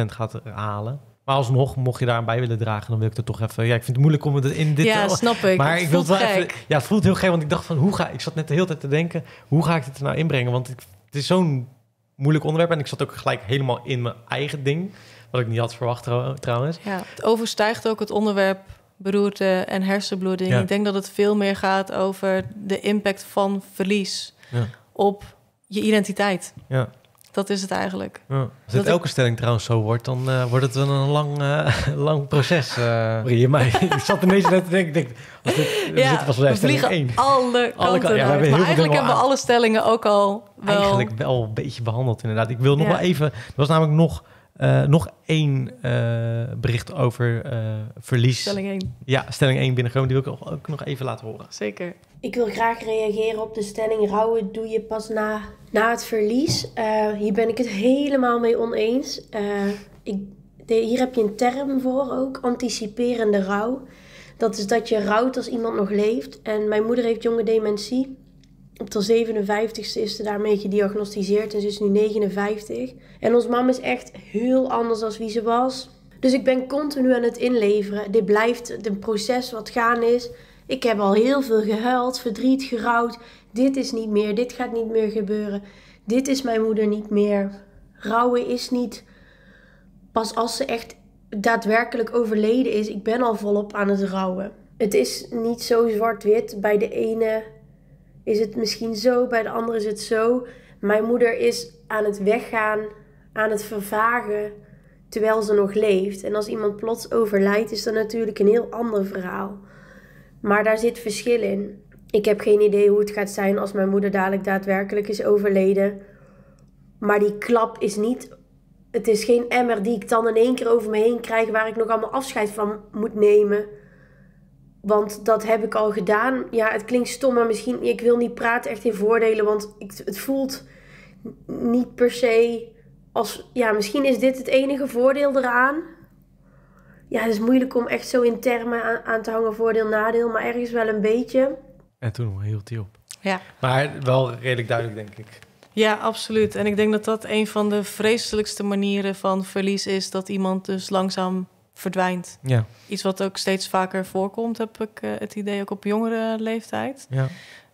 gaat halen. Maar alsnog, mocht je daar bij willen dragen, dan wil ik er toch even. Ja, ik vind het moeilijk om het in dit. Ja, snap ik. Maar het ik wil wel even, Ja, het voelt heel gek, want ik dacht van hoe ga ik zat net de hele tijd te denken, hoe ga ik dit er nou inbrengen? Want het is zo'n moeilijk onderwerp en ik zat ook gelijk helemaal in mijn eigen ding, wat ik niet had verwacht trouwens. Ja, het overstijgt ook het onderwerp beroerte en hersenbloeding. Ik denk dat het veel meer gaat over de impact van verlies op je identiteit. Ja. Dat is het eigenlijk. Ja. Als het elke stelling trouwens zo wordt, dan eh, wordt het wel een lang, eh, lang proces. Uh... Eh. Sorry, maar ik zat ineens net te denken, denk, ja, we vliegen één. alle kanten ja, we hebben eigenlijk hebben we alle stellingen ook al wel... Eigenlijk wel een beetje behandeld inderdaad. Ik wil nog wel even... Er was namelijk nog eh, nog één eh, bericht over eh, verlies. Stelling 1. Ja, stelling 1 binnenkomen. Die wil ik ook nog even laten horen. Zeker. Ik wil graag reageren op de stelling rouwen doe je pas na, na het verlies. hier ben ik het helemaal mee oneens. Ik, hier heb je een term voor ook, anticiperende rouw. Dat is dat je rouwt als iemand nog leeft. En mijn moeder heeft jonge dementie op de 57ste is ze daarmee gediagnosticeerd en ze is nu 59. En ons mam is echt heel anders dan wie ze was. Dus ik ben continu aan het inleveren. Dit blijft een proces wat gaan is. Ik heb al heel veel gehuild, verdriet, gerouwd. Dit is niet meer, dit gaat niet meer gebeuren. Dit is mijn moeder niet meer. Rouwen is niet pas als ze echt daadwerkelijk overleden is. Ik ben al volop aan het rouwen. Het is niet zo zwart-wit. Bij de ene is het misschien zo, bij de ander is het zo. Mijn moeder is aan het weggaan, aan het vervagen, terwijl ze nog leeft. En als iemand plots overlijdt, is dat natuurlijk een heel ander verhaal. Maar daar zit verschil in. Ik heb geen idee hoe het gaat zijn als mijn moeder dadelijk daadwerkelijk is overleden. Maar die klap is niet. Het is geen emmer die ik dan in één keer over me heen krijg waar ik nog allemaal afscheid van moet nemen. Want dat heb ik al gedaan. Ja, het klinkt stom, maar misschien. Ik wil niet praten echt in voordelen, want ik, het voelt niet per se als. Ja, misschien is dit het enige voordeel eraan. Ja, het is moeilijk om echt zo in termen aan, te hangen voordeel, nadeel, maar ergens wel een beetje. En toen hield hij op. Ja. Maar wel redelijk duidelijk, denk ik. Ja, absoluut. En ik denk dat dat een van de vreselijkste manieren van verlies is. Dat iemand dus langzaam verdwijnt. Ja. Iets wat ook steeds vaker voorkomt, heb ik eh, het idee, ook op jongere leeftijd. Ja.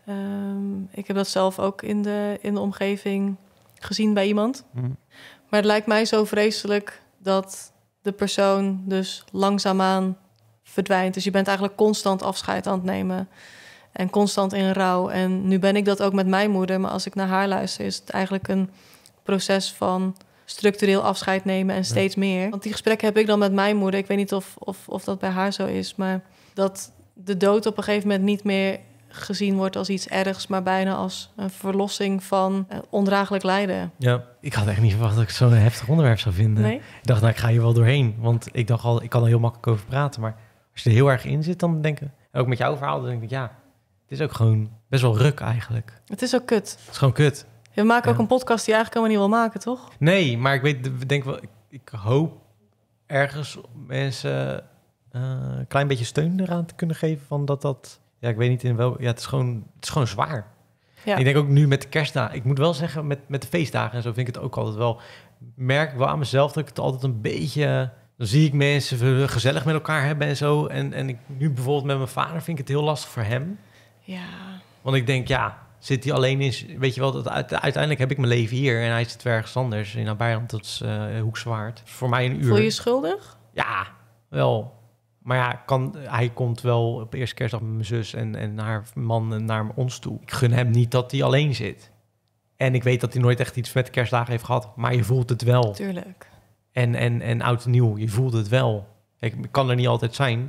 Ehm, ik heb dat zelf ook in de, in de omgeving gezien bij iemand. Mm. Maar het lijkt mij zo vreselijk dat de persoon dus langzaamaan verdwijnt. Dus je bent eigenlijk constant afscheid aan het nemen. En constant in rouw. En nu ben ik dat ook met mijn moeder. Maar als ik naar haar luister, is het eigenlijk een proces van structureel afscheid nemen en steeds meer. Want die gesprekken heb ik dan met mijn moeder. Ik weet niet of, of, of dat bij haar zo is, maar dat de dood op een gegeven moment niet meer gezien wordt als iets ergs, maar bijna als een verlossing van eh, ondraaglijk lijden. Ja, ik had echt niet verwacht dat ik zo'n heftig onderwerp zou vinden. Ik dacht, nou, ik ga hier wel doorheen, want ik dacht al, ik kan er heel makkelijk over praten, maar als je er heel erg in zit, dan denk ik ook met jouw verhaal, dan denk ik, ja, het is ook gewoon best wel ruk eigenlijk. Het is ook kut. Het is gewoon kut. We maken ook een podcast die eigenlijk helemaal niet wil maken, toch? Nee, maar ik weet, denk wel, ik, ik hoop ergens mensen eh, een klein beetje steun eraan te kunnen geven van dat dat. Ja, ik weet niet in wel. Ja, het is gewoon, het is gewoon zwaar. Ja. Ik denk ook nu met de kerstdagen. Ik moet wel zeggen, met, met de feestdagen en zo vind ik het ook altijd wel. Merk wel aan mezelf dat ik het altijd een beetje. Dan zie ik mensen gezellig met elkaar hebben en zo. En, en ik, nu bijvoorbeeld met mijn vader vind ik het heel lastig voor hem. Ja. Want ik denk, ja, zit hij alleen is, weet je wel, dat uiteindelijk heb ik mijn leven hier en hij zit ergens anders in Nabijland, dat is eh, hoekzwaard. Voor mij een uur. Voel je schuldig? Ja, wel. Maar ja, kan, hij komt wel op eerste kerstdag met mijn zus en, en haar man naar ons toe. Ik gun hem niet dat hij alleen zit. En ik weet dat hij nooit echt iets met de kerstdagen heeft gehad, maar je voelt het wel. Tuurlijk. En, en, en oud en nieuw, je voelt het wel. Ik kan er niet altijd zijn.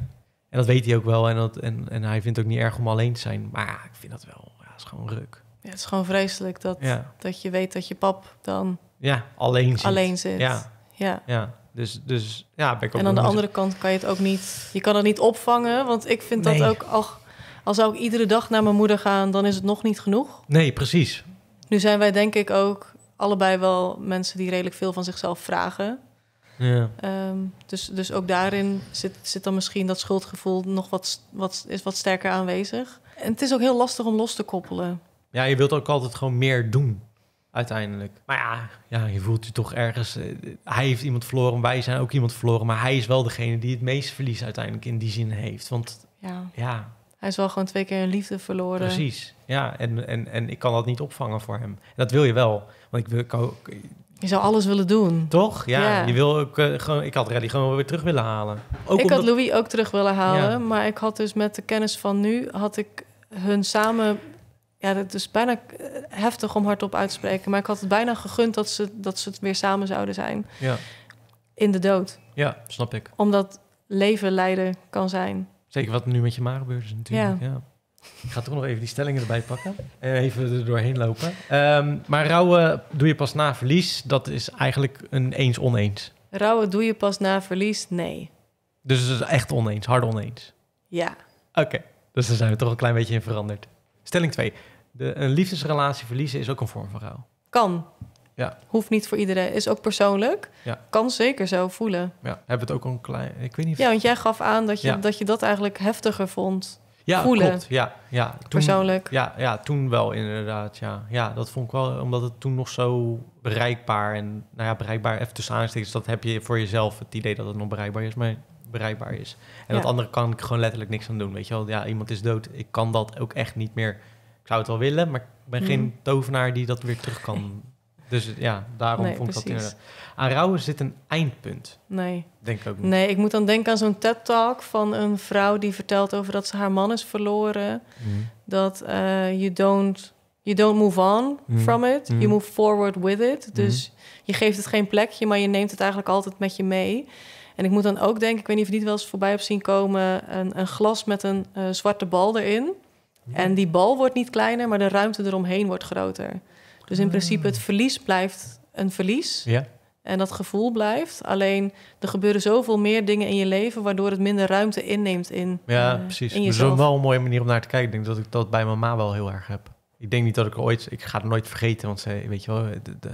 En dat weet hij ook wel. En, dat, en, en hij vindt het ook niet erg om alleen te zijn. Maar ja, ik vind dat wel is gewoon ruk. Ja, het is gewoon vreselijk dat, dat je weet dat je pap dan ja, alleen, zit. alleen zit. Ja. Ja. ja. Dus, dus ja, En aan de andere kant kan je het ook niet... Je kan het niet opvangen, want ik vind dat ook... Al, als ik iedere dag naar mijn moeder gaan, dan is het nog niet genoeg. Nee, precies. Nu zijn wij denk ik ook allebei wel mensen die redelijk veel van zichzelf vragen. Ja. Ehm, dus, dus ook daarin zit, zit dan misschien dat schuldgevoel nog wat, wat, is wat sterker aanwezig. En het is ook heel lastig om los te koppelen. Ja, je wilt ook altijd gewoon meer doen, uiteindelijk. Maar ja, ja je voelt je toch ergens... Eh, hij heeft iemand verloren, wij zijn ook iemand verloren... maar hij is wel degene die het meeste verlies uiteindelijk in die zin heeft. Want ja, ja hij is wel gewoon twee keer een liefde verloren. Precies, ja. En, en, en ik kan dat niet opvangen voor hem. En dat wil je wel, want ik wil... je zou alles willen doen. Toch? Ja. Je wil ook, eh, gewoon, ik had Reddy gewoon weer terug willen halen. Ook ik had Louis ook terug willen halen. Maar ik had dus met de kennis van nu... had ik hun samen. Ja, dat is bijna heftig om hardop uit te spreken. Maar ik had het bijna gegund dat ze, dat ze het weer samen zouden zijn. Ja. In de dood. Ja, snap ik. Omdat leven lijden kan zijn. Zeker wat nu met je maag gebeurt is natuurlijk. Ja. ja. Ik ga toch nog even die stellingen erbij pakken. En even er doorheen lopen. Ehm, maar rouwen doe je pas na verlies. Dat is eigenlijk een eens-oneens. Rouwen doe je pas na verlies? Nee. Dus het is echt oneens, hard oneens? Ja. Oké. Dus daar zijn we toch een klein beetje in veranderd. Stelling 2. een liefdesrelatie verliezen is ook een vorm van rouw. Kan. Ja. Hoeft niet voor iedereen. Is ook persoonlijk. Kan zeker zo voelen. Ja. Hebben we het ook een klein... Ik weet niet. Ja, want jij gaf aan dat je, dat, je dat eigenlijk heftiger vond. Ja, voelen. klopt. Ja, ja. Toen, persoonlijk. Ja, ja, toen wel inderdaad. Ja. ja, dat vond ik wel... Omdat het toen nog zo bereikbaar en... Nou ja, bereikbaar even tussen aanstekens. Dat heb je voor jezelf het idee dat het nog bereikbaar is. Maar bereikbaar is. En dat andere kan ik gewoon letterlijk niks aan doen. Weet je wel, ja, iemand is dood. Ik kan dat ook echt niet meer. Ik zou het wel willen, maar ik ben geen mhm. tovenaar die dat weer terug kan. Dus ja, daarom vond ik dat inderdaad. Aan rouwen zit een eindpunt. Nee. Denk ik ook niet. Nee, ik moet dan denken aan zo'n TED-talk van een vrouw die vertelt over dat ze haar man is verloren. Mhm. Dat uh, you, don't, you don't move on mhm. from it, you move forward with it. Dus je geeft het geen plekje, maar je neemt het eigenlijk altijd met je mee. En ik moet dan ook denken, ik weet niet of je niet wel eens voorbij hebt zien komen, een, een glas met een eh, zwarte bal erin. En die bal wordt niet kleiner, maar de ruimte eromheen wordt groter. Dus in ah. principe het verlies blijft een verlies. Ja. En dat gevoel blijft. Alleen er gebeuren zoveel meer dingen in je leven, waardoor het minder ruimte inneemt in. Ja, eh, precies. In dus dat is wel een mooie manier om naar te kijken. Ik denk dat ik dat bij mama wel heel erg heb. Ik denk niet dat ik ooit... Ik ga het nooit vergeten, want ze, weet je wel...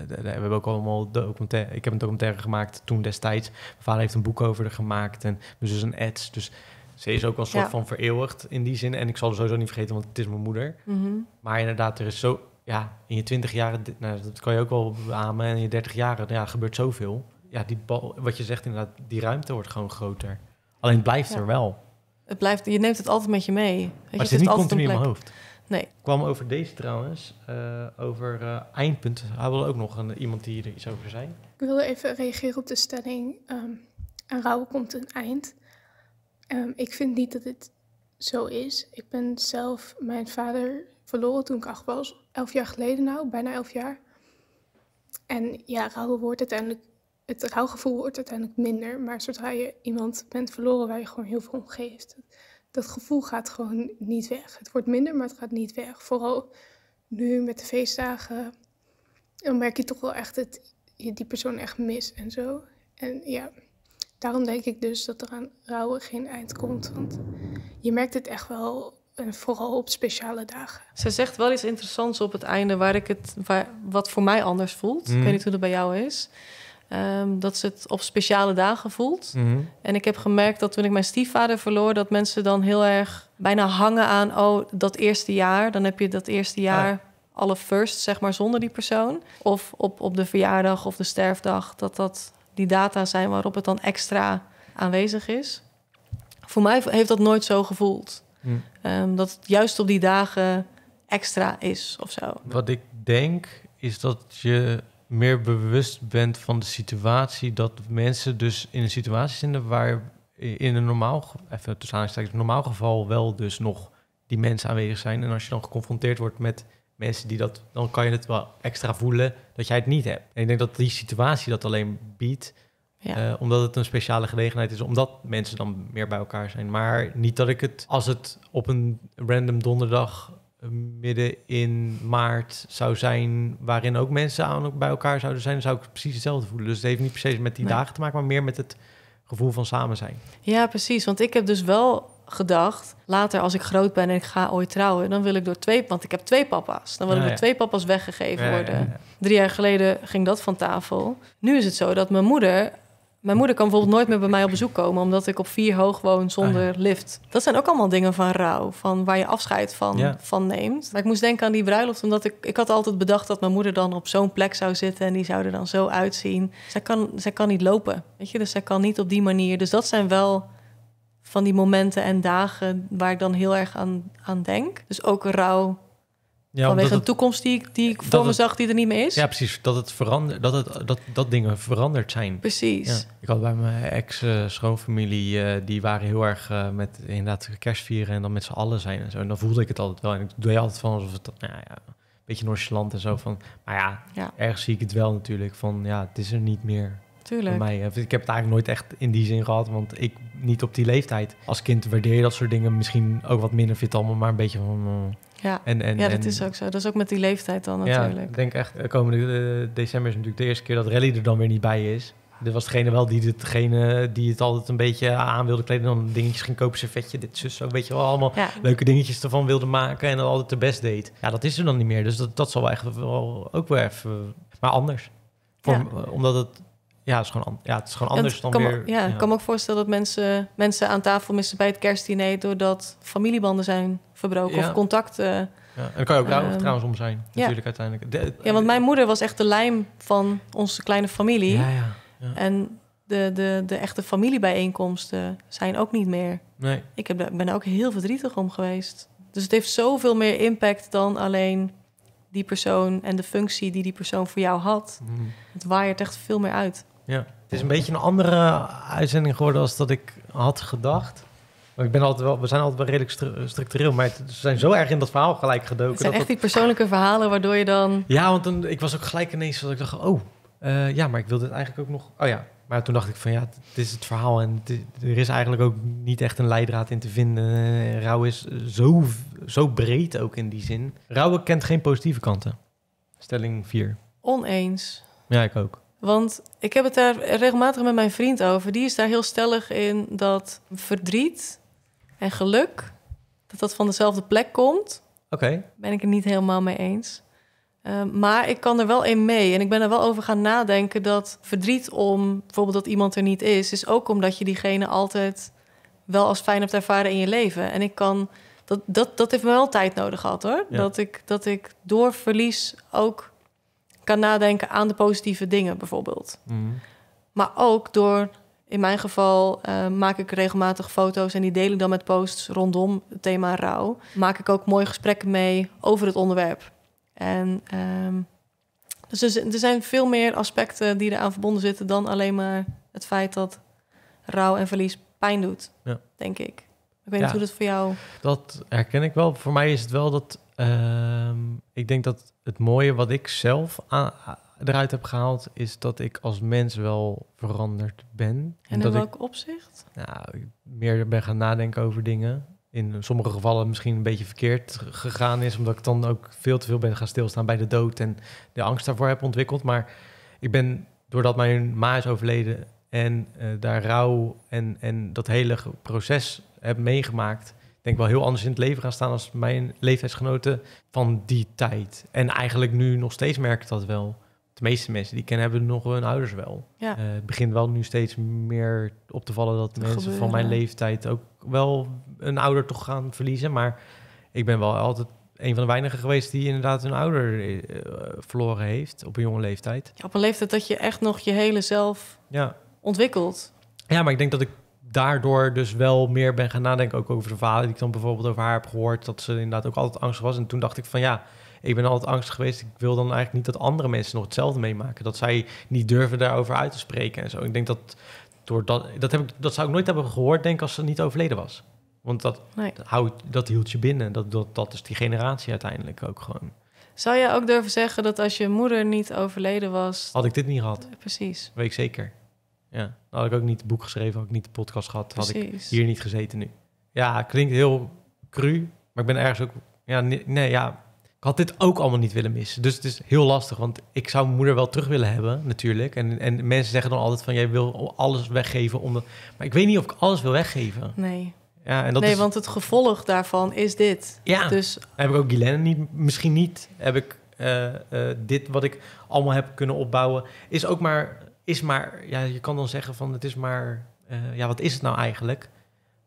we hebben ook allemaal documentaire... Ik heb een documentaire gemaakt toen destijds. Mijn vader heeft een boek over haar gemaakt. En dus zus een ads. Dus ze is ook wel een soort van vereeuwigd in die zin. En ik zal het sowieso niet vergeten, want het is mijn moeder. Mhm. Maar inderdaad, er is zo... Ja, in je twintig jaren... Nou, dat kan je ook wel beamen. En in je dertig jaren ja, gebeurt zoveel. Ja, die bal... Wat je zegt inderdaad, die ruimte wordt gewoon groter. Alleen blijft er wel. Het blijft, je neemt het altijd met je mee. Maar het zit niet continu in mijn hoofd. Nee. Kwam over deze trouwens, eh, over eh, eindpunten. eindpunt. Hij wilde ook nog een, eh, iemand die hier iets over zei. Ik wilde even reageren op de stelling, um, ehm, aan rouw komt een eind. Ehm, ik vind niet dat dit zo is. Ik ben zelf mijn vader verloren toen ik acht was. Elf jaar geleden nou, bijna elf jaar. En ja, rouw wordt uiteindelijk, het rouwgevoel wordt uiteindelijk minder. Maar zodra je iemand bent verloren waar je gewoon heel veel om geeft dat gevoel gaat gewoon niet weg. Het wordt minder, maar het gaat niet weg. Vooral nu met de feestdagen, dan merk je toch wel echt dat je die persoon echt mist en zo. En ja, daarom denk ik dus dat er aan rouwen geen eind komt. Want je merkt het echt wel, en vooral op speciale dagen. Ze zegt wel iets interessants op het einde, waar ik het, waar, wat voor mij anders voelt. Ik weet mm. niet hoe dat bij jou is. Ehm, dat ze het op speciale dagen voelt. Mhm. En ik heb gemerkt dat toen ik mijn stiefvader verloor, dat mensen dan heel erg bijna hangen aan, oh, dat eerste jaar. Dan heb je dat eerste ah. jaar alle first, zeg maar, zonder die persoon. Of op, op de verjaardag of de sterfdag, dat dat die data zijn waarop het dan extra aanwezig is. Voor mij heeft dat nooit zo gevoeld. Mhm. Ehm, dat het juist op die dagen extra is of zo. Wat ik denk is dat je meer bewust bent van de situatie. Dat mensen dus in een situatie zitten waar in een normaal, even tussen normaal geval wel dus nog die mensen aanwezig zijn. En als je dan geconfronteerd wordt met mensen die dat, dan kan je het wel extra voelen dat jij het niet hebt. En ik denk dat die situatie dat alleen biedt. Eh, omdat het een speciale gelegenheid is, omdat mensen dan meer bij elkaar zijn. Maar niet dat ik het, als het op een random donderdag midden in maart zou zijn, waarin ook mensen aan, bij elkaar zouden zijn, dan zou ik precies hetzelfde voelen. Dus het heeft niet precies met die dagen te maken, maar meer met het gevoel van samen zijn. Ja, precies. Want ik heb dus wel gedacht, later als ik groot ben en ik ga ooit trouwen, dan wil ik door twee, want ik heb twee papa's, dan wil ik door twee papa's weggegeven worden. Drie jaar geleden ging dat van tafel. Nu is het zo dat mijn moeder mijn moeder kan bijvoorbeeld nooit meer bij mij op bezoek komen, omdat ik op vier hoog woon zonder ah, lift. Dat zijn ook allemaal dingen van rouw, van waar je afscheid van, van neemt. Maar ik moest denken aan die bruiloft, omdat ik, ik had altijd bedacht dat mijn moeder dan op zo'n plek zou zitten en die zou er dan zo uitzien. Zij kan, zij kan niet lopen, weet je, dus zij kan niet op die manier. Dus dat zijn wel van die momenten en dagen waar ik dan heel erg aan, aan denk. Dus ook rouw ja, Vanwege een toekomst die, die ik voor me zag die er niet meer is. Ja, precies. Dat, het verandert dat, het, dat, dat dingen veranderd zijn. Precies. Ik had bij mijn ex-schoonfamilie, eh, die waren heel erg eh, met inderdaad kerstvieren en dan met z'n allen zijn en zo. En dan voelde ik het altijd wel. En ik je altijd van alsof het, nou ja, een beetje nonchalant en zo. Van, maar ja, ja, ergens zie ik het wel natuurlijk. Van ja, het is er niet meer. Tuurlijk. mij. Ik heb het eigenlijk nooit echt in die zin gehad, want ik niet op die leeftijd. Als kind waardeer je dat soort dingen misschien ook wat minder. Vind het allemaal maar een beetje van... Eh, ja, en, ja dat is ook zo. Dat is ook met die leeftijd dan natuurlijk. Ja, ik denk echt, eh, komende eh, december is natuurlijk de eerste keer dat rally er dan weer niet bij is. Er was degene wel die, degene die het altijd een beetje aan wilde kleden. Dan dingetjes ging kopen, servetje, dit, zus, zo. Weet je wel, allemaal leuke dingetjes ervan wilde maken. En dat altijd de best deed. Ja, dat is er dan niet meer. Dus dat, dat zal wel echt wel, ook wel even... Eh, maar anders. Omdat het ja, het is gewoon, ja, het is gewoon anders dan kan, weer... Ja, ik kan me ook voorstellen dat mensen, mensen aan tafel missen bij het kerstdiner... doordat familiebanden zijn verbroken of contacten... Ja, en daar kan je ook ehm, trouwens om zijn, natuurlijk uiteindelijk. ja, want mijn moeder was echt de lijm van onze kleine familie. En de, de, de echte familiebijeenkomsten zijn ook niet meer. Nee. Ik heb, ben er ook heel verdrietig om geweest. Dus het heeft zoveel meer impact dan alleen die persoon en de functie die die persoon voor jou had. Mm. Het waait echt veel meer uit. Ja. Het is een beetje een andere uitzending geworden als dat ik had gedacht. Maar ik ben altijd wel, we zijn altijd wel redelijk structureel, maar ze we zijn zo erg in dat verhaal gelijk gedoken. Het zijn dat echt die persoonlijke verhalen waardoor je dan... Ja, want dan, ik was ook gelijk ineens dat ik dacht, oh, eh, ja, maar ik wil dit eigenlijk ook nog... Oh ja, maar toen dacht ik van ja, het is het verhaal en er is eigenlijk ook niet echt een leidraad in te vinden. Eh, rouw is zo, zo breed ook in die zin. Rouwen kent geen positieve kanten. Stelling 4. Oneens. Ja, ik ook. Want ik heb het daar regelmatig met mijn vriend over. Die is daar heel stellig in dat verdriet en geluk, dat dat van dezelfde plek komt. Oké. Ben ik het niet helemaal mee eens. Ehm, maar ik kan er wel in mee. En ik ben er wel over gaan nadenken dat verdriet om bijvoorbeeld dat iemand er niet is, is ook omdat je diegene altijd wel als fijn hebt ervaren in je leven. En ik kan. Dat, dat, dat heeft me wel tijd nodig gehad hoor. Ja. Dat, ik, dat ik door verlies ook kan nadenken aan de positieve dingen bijvoorbeeld. Mhm. Maar ook door, in mijn geval, eh, maak ik regelmatig foto's en die delen dan met posts rondom het thema rouw. Maak ik ook mooie gesprekken mee over het onderwerp. En ehm, dus er zijn veel meer aspecten die eraan verbonden zitten dan alleen maar het feit dat rouw en verlies pijn doet, ja. denk ik. Ik weet ja, niet hoe dat voor jou... Dat herken ik wel. Voor mij is het wel dat ehm, ik denk dat het mooie wat ik zelf aan, eruit heb gehaald, is dat ik als mens wel veranderd ben. En, in welk opzicht? Nou, ik meer ben gaan nadenken over dingen. In sommige gevallen misschien een beetje verkeerd gegaan is, omdat ik dan ook veel te veel ben gaan stilstaan bij de dood en de angst daarvoor heb ontwikkeld. Maar ik ben, doordat mijn ma is overleden en eh, daar rouw en, en dat hele proces heb meegemaakt, denk wel heel anders in het leven gaan staan als mijn leeftijdsgenoten van die tijd. En eigenlijk nu nog steeds merk ik dat wel. De meeste mensen die kennen hebben nog hun ouders wel. Ja. Eh, het begint wel nu steeds meer op te vallen dat, dat mensen van mijn leeftijd ook wel een ouder toch gaan verliezen. Maar ik ben wel altijd een van de weinigen geweest die inderdaad een ouder eh, verloren heeft op een jonge leeftijd. op een leeftijd dat je echt nog je hele zelf ja. ontwikkelt. Ja, maar ik denk dat ik daardoor dus wel meer ben gaan nadenken, ook over de verhalen die ik dan bijvoorbeeld over haar heb gehoord, dat ze inderdaad ook altijd angstig was. En toen dacht ik van ja, ik ben altijd angstig geweest. Ik wil dan eigenlijk niet dat andere mensen nog hetzelfde meemaken. Dat zij niet durven daarover uit te spreken en zo. Ik denk dat door dat, dat, heb ik, dat zou ik nooit hebben gehoord, denk ik, als ze niet overleden was. Want dat, houdt, dat hield je binnen. Dat, dat, dat is die generatie uiteindelijk ook gewoon. Zou je ook durven zeggen dat als je moeder niet overleden was... Had ik dit niet gehad. Precies. Weet ik zeker. Ja, had ik ook niet het boek geschreven, had ik niet de podcast gehad, had ik hier niet gezeten nu. Ja, klinkt heel cru, maar ik ben ergens ook... Ja, nee, ja, ik had dit ook allemaal niet willen missen. Dus het is heel lastig, want ik zou mijn moeder wel terug willen hebben, natuurlijk. En, en mensen zeggen dan altijd van, jij wil alles weggeven. Omdat... Maar ik weet niet of ik alles wil weggeven. Nee. Ja, en dat nee, want het gevolg daarvan is dit. Ja, dus... heb ik ook Guylaine niet, misschien niet. Heb ik eh, eh, dit wat ik allemaal heb kunnen opbouwen, is ook maar is maar, ja, je kan dan zeggen van het is maar, eh, ja, wat is het nou eigenlijk?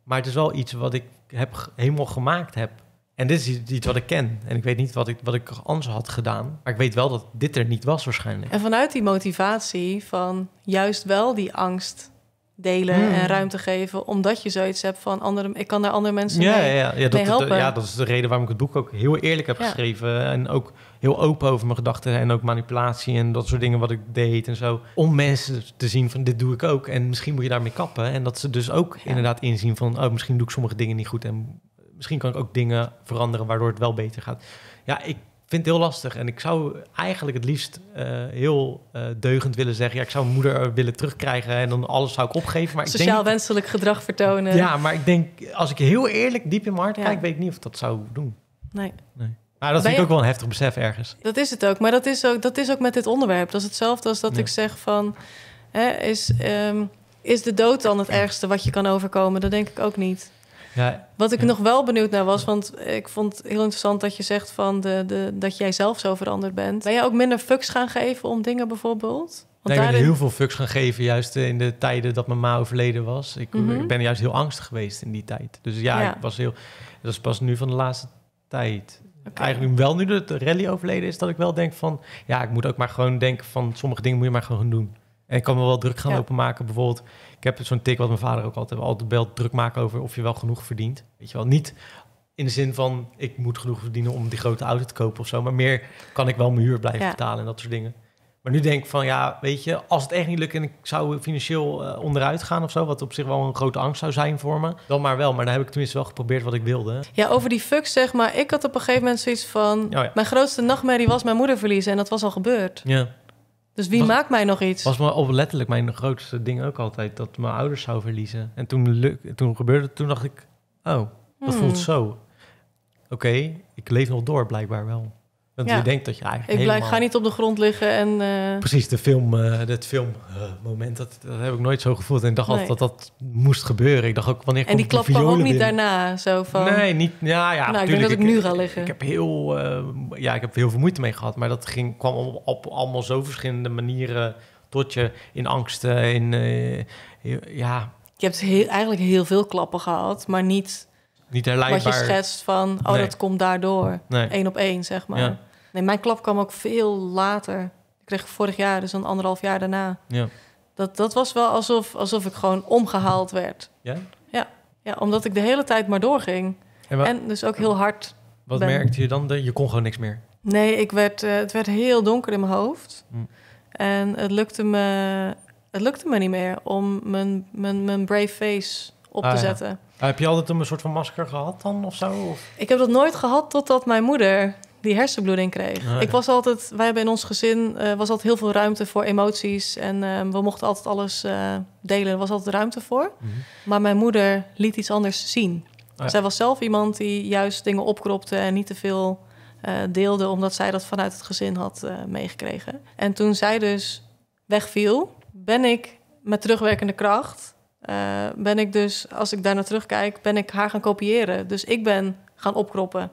Maar het is wel iets wat ik heb, helemaal gemaakt heb. En dit is iets wat ik ken. En ik weet niet wat ik, wat ik anders had gedaan. Maar ik weet wel dat dit er niet was waarschijnlijk. En vanuit die motivatie van juist wel die angst delen en hmm. ruimte geven, omdat je zoiets hebt van andere. Ik kan daar andere mensen ja, mee, ja, ja. ja, dat, helpen. ja, dat is de reden waarom ik het boek ook heel eerlijk heb geschreven en ook heel open over mijn gedachten en ook manipulatie en dat soort dingen wat ik deed en zo, om mensen te zien van dit doe ik ook en misschien moet je daarmee kappen en dat ze dus ook inderdaad inzien van oh misschien doe ik sommige dingen niet goed en misschien kan ik ook dingen veranderen waardoor het wel beter gaat. Ja, ik vind het heel lastig. En ik zou eigenlijk het liefst eh, heel eh, deugend willen zeggen... ja, ik zou mijn moeder willen terugkrijgen en dan alles zou ik opgeven. Maar Sociaal ik denk, wenselijk gedrag vertonen. Ja, maar ik denk, als ik heel eerlijk diep in mijn hart kijk... weet ik niet of ik dat zou doen. Nee. nee. Maar dat ben vind ik ook wel een heftig besef ergens. Dat is het ook. Maar dat is ook, dat is ook met dit onderwerp. Dat is hetzelfde als dat ik zeg van... Hè, is, ehm, is de dood dan het ergste wat je kan overkomen? Dat denk ik ook niet. Ja. Wat ik nog wel benieuwd naar was, want ik vond heel interessant dat je zegt van de, de, dat jij zelf zo veranderd bent. Ben jij ook minder fucks gaan geven om dingen bijvoorbeeld? Want nee, ik ben heel veel fucks gaan geven, juist eh, in de tijden dat mijn ma overleden was. Mhm. Ik, ben juist heel angstig geweest in die tijd. Dus ja, ik was heel. Dat is pas nu van de laatste tijd. Eigenlijk wel nu dat de rally overleden is, dat ik wel denk van... ja, ik moet ook maar gewoon denken van sommige dingen moet je maar gewoon doen. En ik kan me wel druk gaan openmaken. Bijvoorbeeld, ik heb zo'n tik wat mijn vader ook altijd, altijd belt, druk maken over of je wel genoeg verdient. Weet je wel, niet in de zin van ik moet genoeg verdienen om die grote auto te kopen of zo, maar meer kan ik wel mijn huur blijven betalen en dat soort dingen. Maar nu denk ik van ja, weet je, als het echt niet lukt en ik zou financieel eh, onderuit gaan of zo, wat op zich wel een grote angst zou zijn voor me, dan maar wel. Maar dan heb ik tenminste wel geprobeerd wat ik wilde. Ja, over die fuck zeg maar, ik had op een gegeven moment zoiets van: oh mijn grootste nachtmerrie was mijn moeder verliezen en dat was al gebeurd. Ja. Dus wie was, maakt mij nog iets? Was op letterlijk mijn grootste ding ook altijd dat mijn ouders zou verliezen. En toen, luk, toen gebeurde toen dacht ik, oh, dat hmm. voelt zo. Oké, ik leef nog door blijkbaar wel. Want je denkt dat je eigenlijk. Ik blijf, ga niet op de grond liggen en. Eh, Precies, de film, uh, eh, dat filmmoment, dat, dat heb ik nooit zo gevoeld. En ik dacht altijd dat dat moest gebeuren. Ik dacht ook wanneer. En die klappen kwam ook niet daarna zo van. Nee, niet. Ja, ja. Nou, ik denk dat ik, nu ga liggen. Ik, heb heel, eh, ja, ik heb heel veel moeite mee gehad. Maar dat ging, kwam op, allemaal zo verschillende manieren tot je in angsten, in. ja. Je hebt heel, eigenlijk heel veel klappen gehad, maar niet niet herleidbaar. Wat je schetst van, oh, dat komt daardoor. Nee. Eén op één, zeg maar. Nee, mijn klap kwam ook veel later. Ik kreeg vorig jaar, dus een anderhalf jaar daarna. Ja. Dat, dat was wel alsof, alsof ik gewoon omgehaald werd. Ja? Ja. ja, omdat ik de hele tijd maar doorging. En, wat, en dus ook heel hard Wat merkte je dan? Je kon gewoon niks meer? Nee, ik werd, eh, het werd heel donker in mijn hoofd. Mm. En het lukte me, het lukte me niet meer om mijn, mijn, mijn brave face op te ah, zetten. Ah, heb je altijd een soort van masker gehad dan of zo? Of? Ik heb dat nooit gehad totdat mijn moeder die hersenbloeding kreeg. Ah, ik was altijd, wij hebben in ons gezin eh, was altijd heel veel ruimte voor emoties en ehm, we mochten altijd alles eh, delen. Er was altijd ruimte voor. Mhm. Maar mijn moeder liet iets anders zien. Ah, Zij was zelf iemand die juist dingen opkropte en niet te veel eh, deelde, omdat zij dat vanuit het gezin had meegekregen. En toen zij dus wegviel, ben ik met terugwerkende kracht eh, ben ik dus, als ik daarna terugkijk, ben ik haar gaan kopiëren. Dus ik ben gaan opkroppen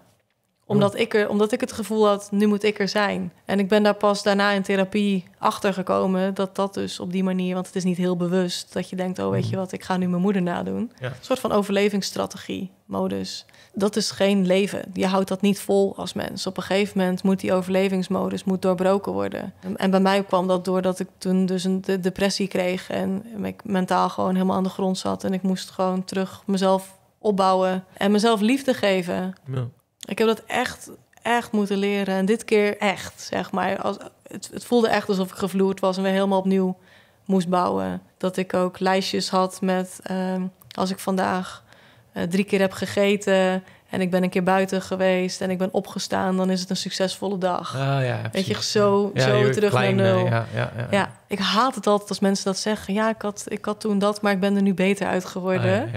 omdat, ik er, omdat ik het gevoel had, nu moet ik er zijn. En ik ben daar pas daarna in therapie achter gekomen dat dat dus op die manier, want het is niet heel bewust dat je denkt, oh weet je mm. wat, ik ga nu mijn moeder nadoen. Een soort van overlevingsstrategie, modus. Dat is geen leven. Je houdt dat niet vol als mens. Op een gegeven moment moet die overlevingsmodus moet doorbroken worden. En bij mij kwam dat doordat ik toen dus een depressie kreeg en ik mentaal gewoon helemaal aan de grond zat en ik moest gewoon terug mezelf opbouwen en mezelf liefde geven. Ja. Ik heb dat echt, echt moeten leren. En dit keer echt, zeg maar. Als, het, het voelde echt alsof ik gevloerd was en weer helemaal opnieuw moest bouwen. Dat ik ook lijstjes had met ehm, als ik vandaag eh, drie keer heb gegeten, en ik ben een keer buiten geweest en ik ben opgestaan, dan is het een succesvolle dag. Ah, ja, Weet je, zo, zo terug naar nul. Ja, ja, ik haat het altijd als mensen dat zeggen. Ja, ik had, ik had toen dat, maar ik ben er nu beter uit geworden.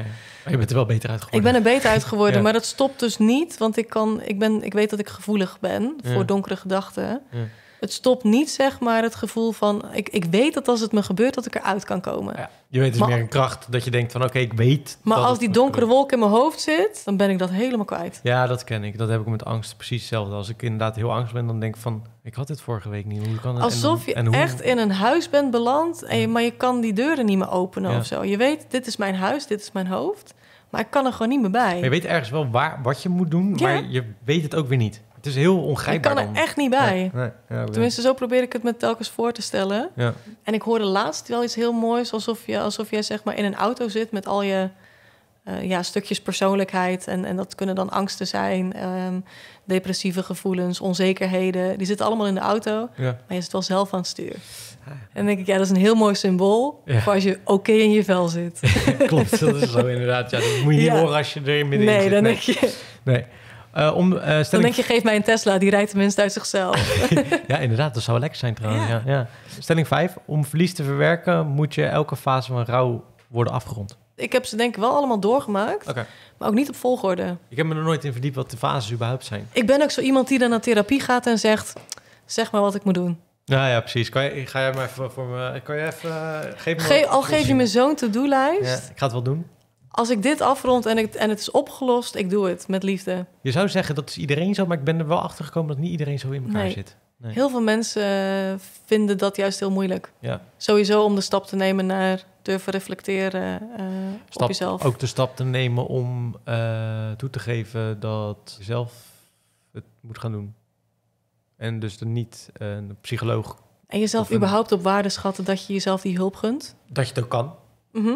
Ah, je bent er wel beter uit geworden. Ik ben er beter uit geworden, maar dat stopt dus niet, want ik, kan, ik, ben, ik weet dat ik gevoelig ben voor donkere gedachten het stopt niet, zeg maar, het gevoel van... Ik, ik weet dat als het me gebeurt, dat ik eruit kan komen. Ja, je weet dus meer een kracht dat je denkt van, oké, ik weet... Maar als die donkere wolk in mijn hoofd zit, dan ben ik dat helemaal kwijt. Ja, dat ken ik. Dat heb ik met angst precies hetzelfde. Als ik inderdaad heel angst ben, dan denk ik van... Ik had dit vorige week niet. Hoe kan Alsof je en en echt in een huis bent beland, en maar je kan die deuren niet meer openen of zo. Je weet, dit is mijn huis, dit is mijn hoofd. Maar ik kan er gewoon niet meer bij. je weet ergens wel waar, wat je moet doen, maar je weet het ook weer niet. Het is heel ongrijpbaar. Ik kan er echt niet bij. Nee, Tenminste, zo probeer ik het me telkens voor te stellen. Ja. En ik hoorde laatst wel iets heel moois, alsof, je, alsof je zeg maar in een auto zit met al je eh, ja, stukjes persoonlijkheid. En, en dat kunnen dan angsten zijn, ehm, depressieve gevoelens, onzekerheden. Die zitten allemaal in de auto, maar je zit wel zelf aan het stuur. Ah, en denk ik, ja, dat is een heel mooi symbool voor als je oké in je vel zit. Klopt, dat is zo inderdaad. Ja, moet je niet horen als je erin middenin zit. nee, dan denk je... Nee. Eh, om, eh, Dan denk je, geef mij een Tesla, die rijdt tenminste uit zichzelf. ja, inderdaad, dat zou lekker zijn trouwens. Ja. Ja, Stelling 5. Om verlies te verwerken moet je elke fase van rouw worden afgerond. Ik heb ze denk ik wel allemaal doorgemaakt, maar ook niet op volgorde. Ik heb me er nooit in verdiept wat de fases überhaupt zijn. Ik ben ook zo iemand die dan naar therapie gaat en zegt, zeg maar wat ik moet doen. Nou ja, precies. Kan je, ga jij maar even voor me... Kan je even... Uh, geef me al geef je me zo'n to-do-lijst. ik ga het wel doen als ik dit afrond en, ik, en het is opgelost, ik doe het met liefde. Je zou zeggen dat is iedereen zo, maar ik ben er wel achter gekomen dat niet iedereen zo in elkaar zit. Nee. Heel veel mensen eh, vinden dat juist heel moeilijk. Ja. Sowieso om de stap te nemen naar durven reflecteren eh, stap, op jezelf. Ook de stap te nemen om eh, toe te geven dat je zelf het moet gaan doen. En dus er niet een psycholoog. En jezelf überhaupt op waarde schatten dat je jezelf die hulp gunt. Dat je het ook kan. Mhm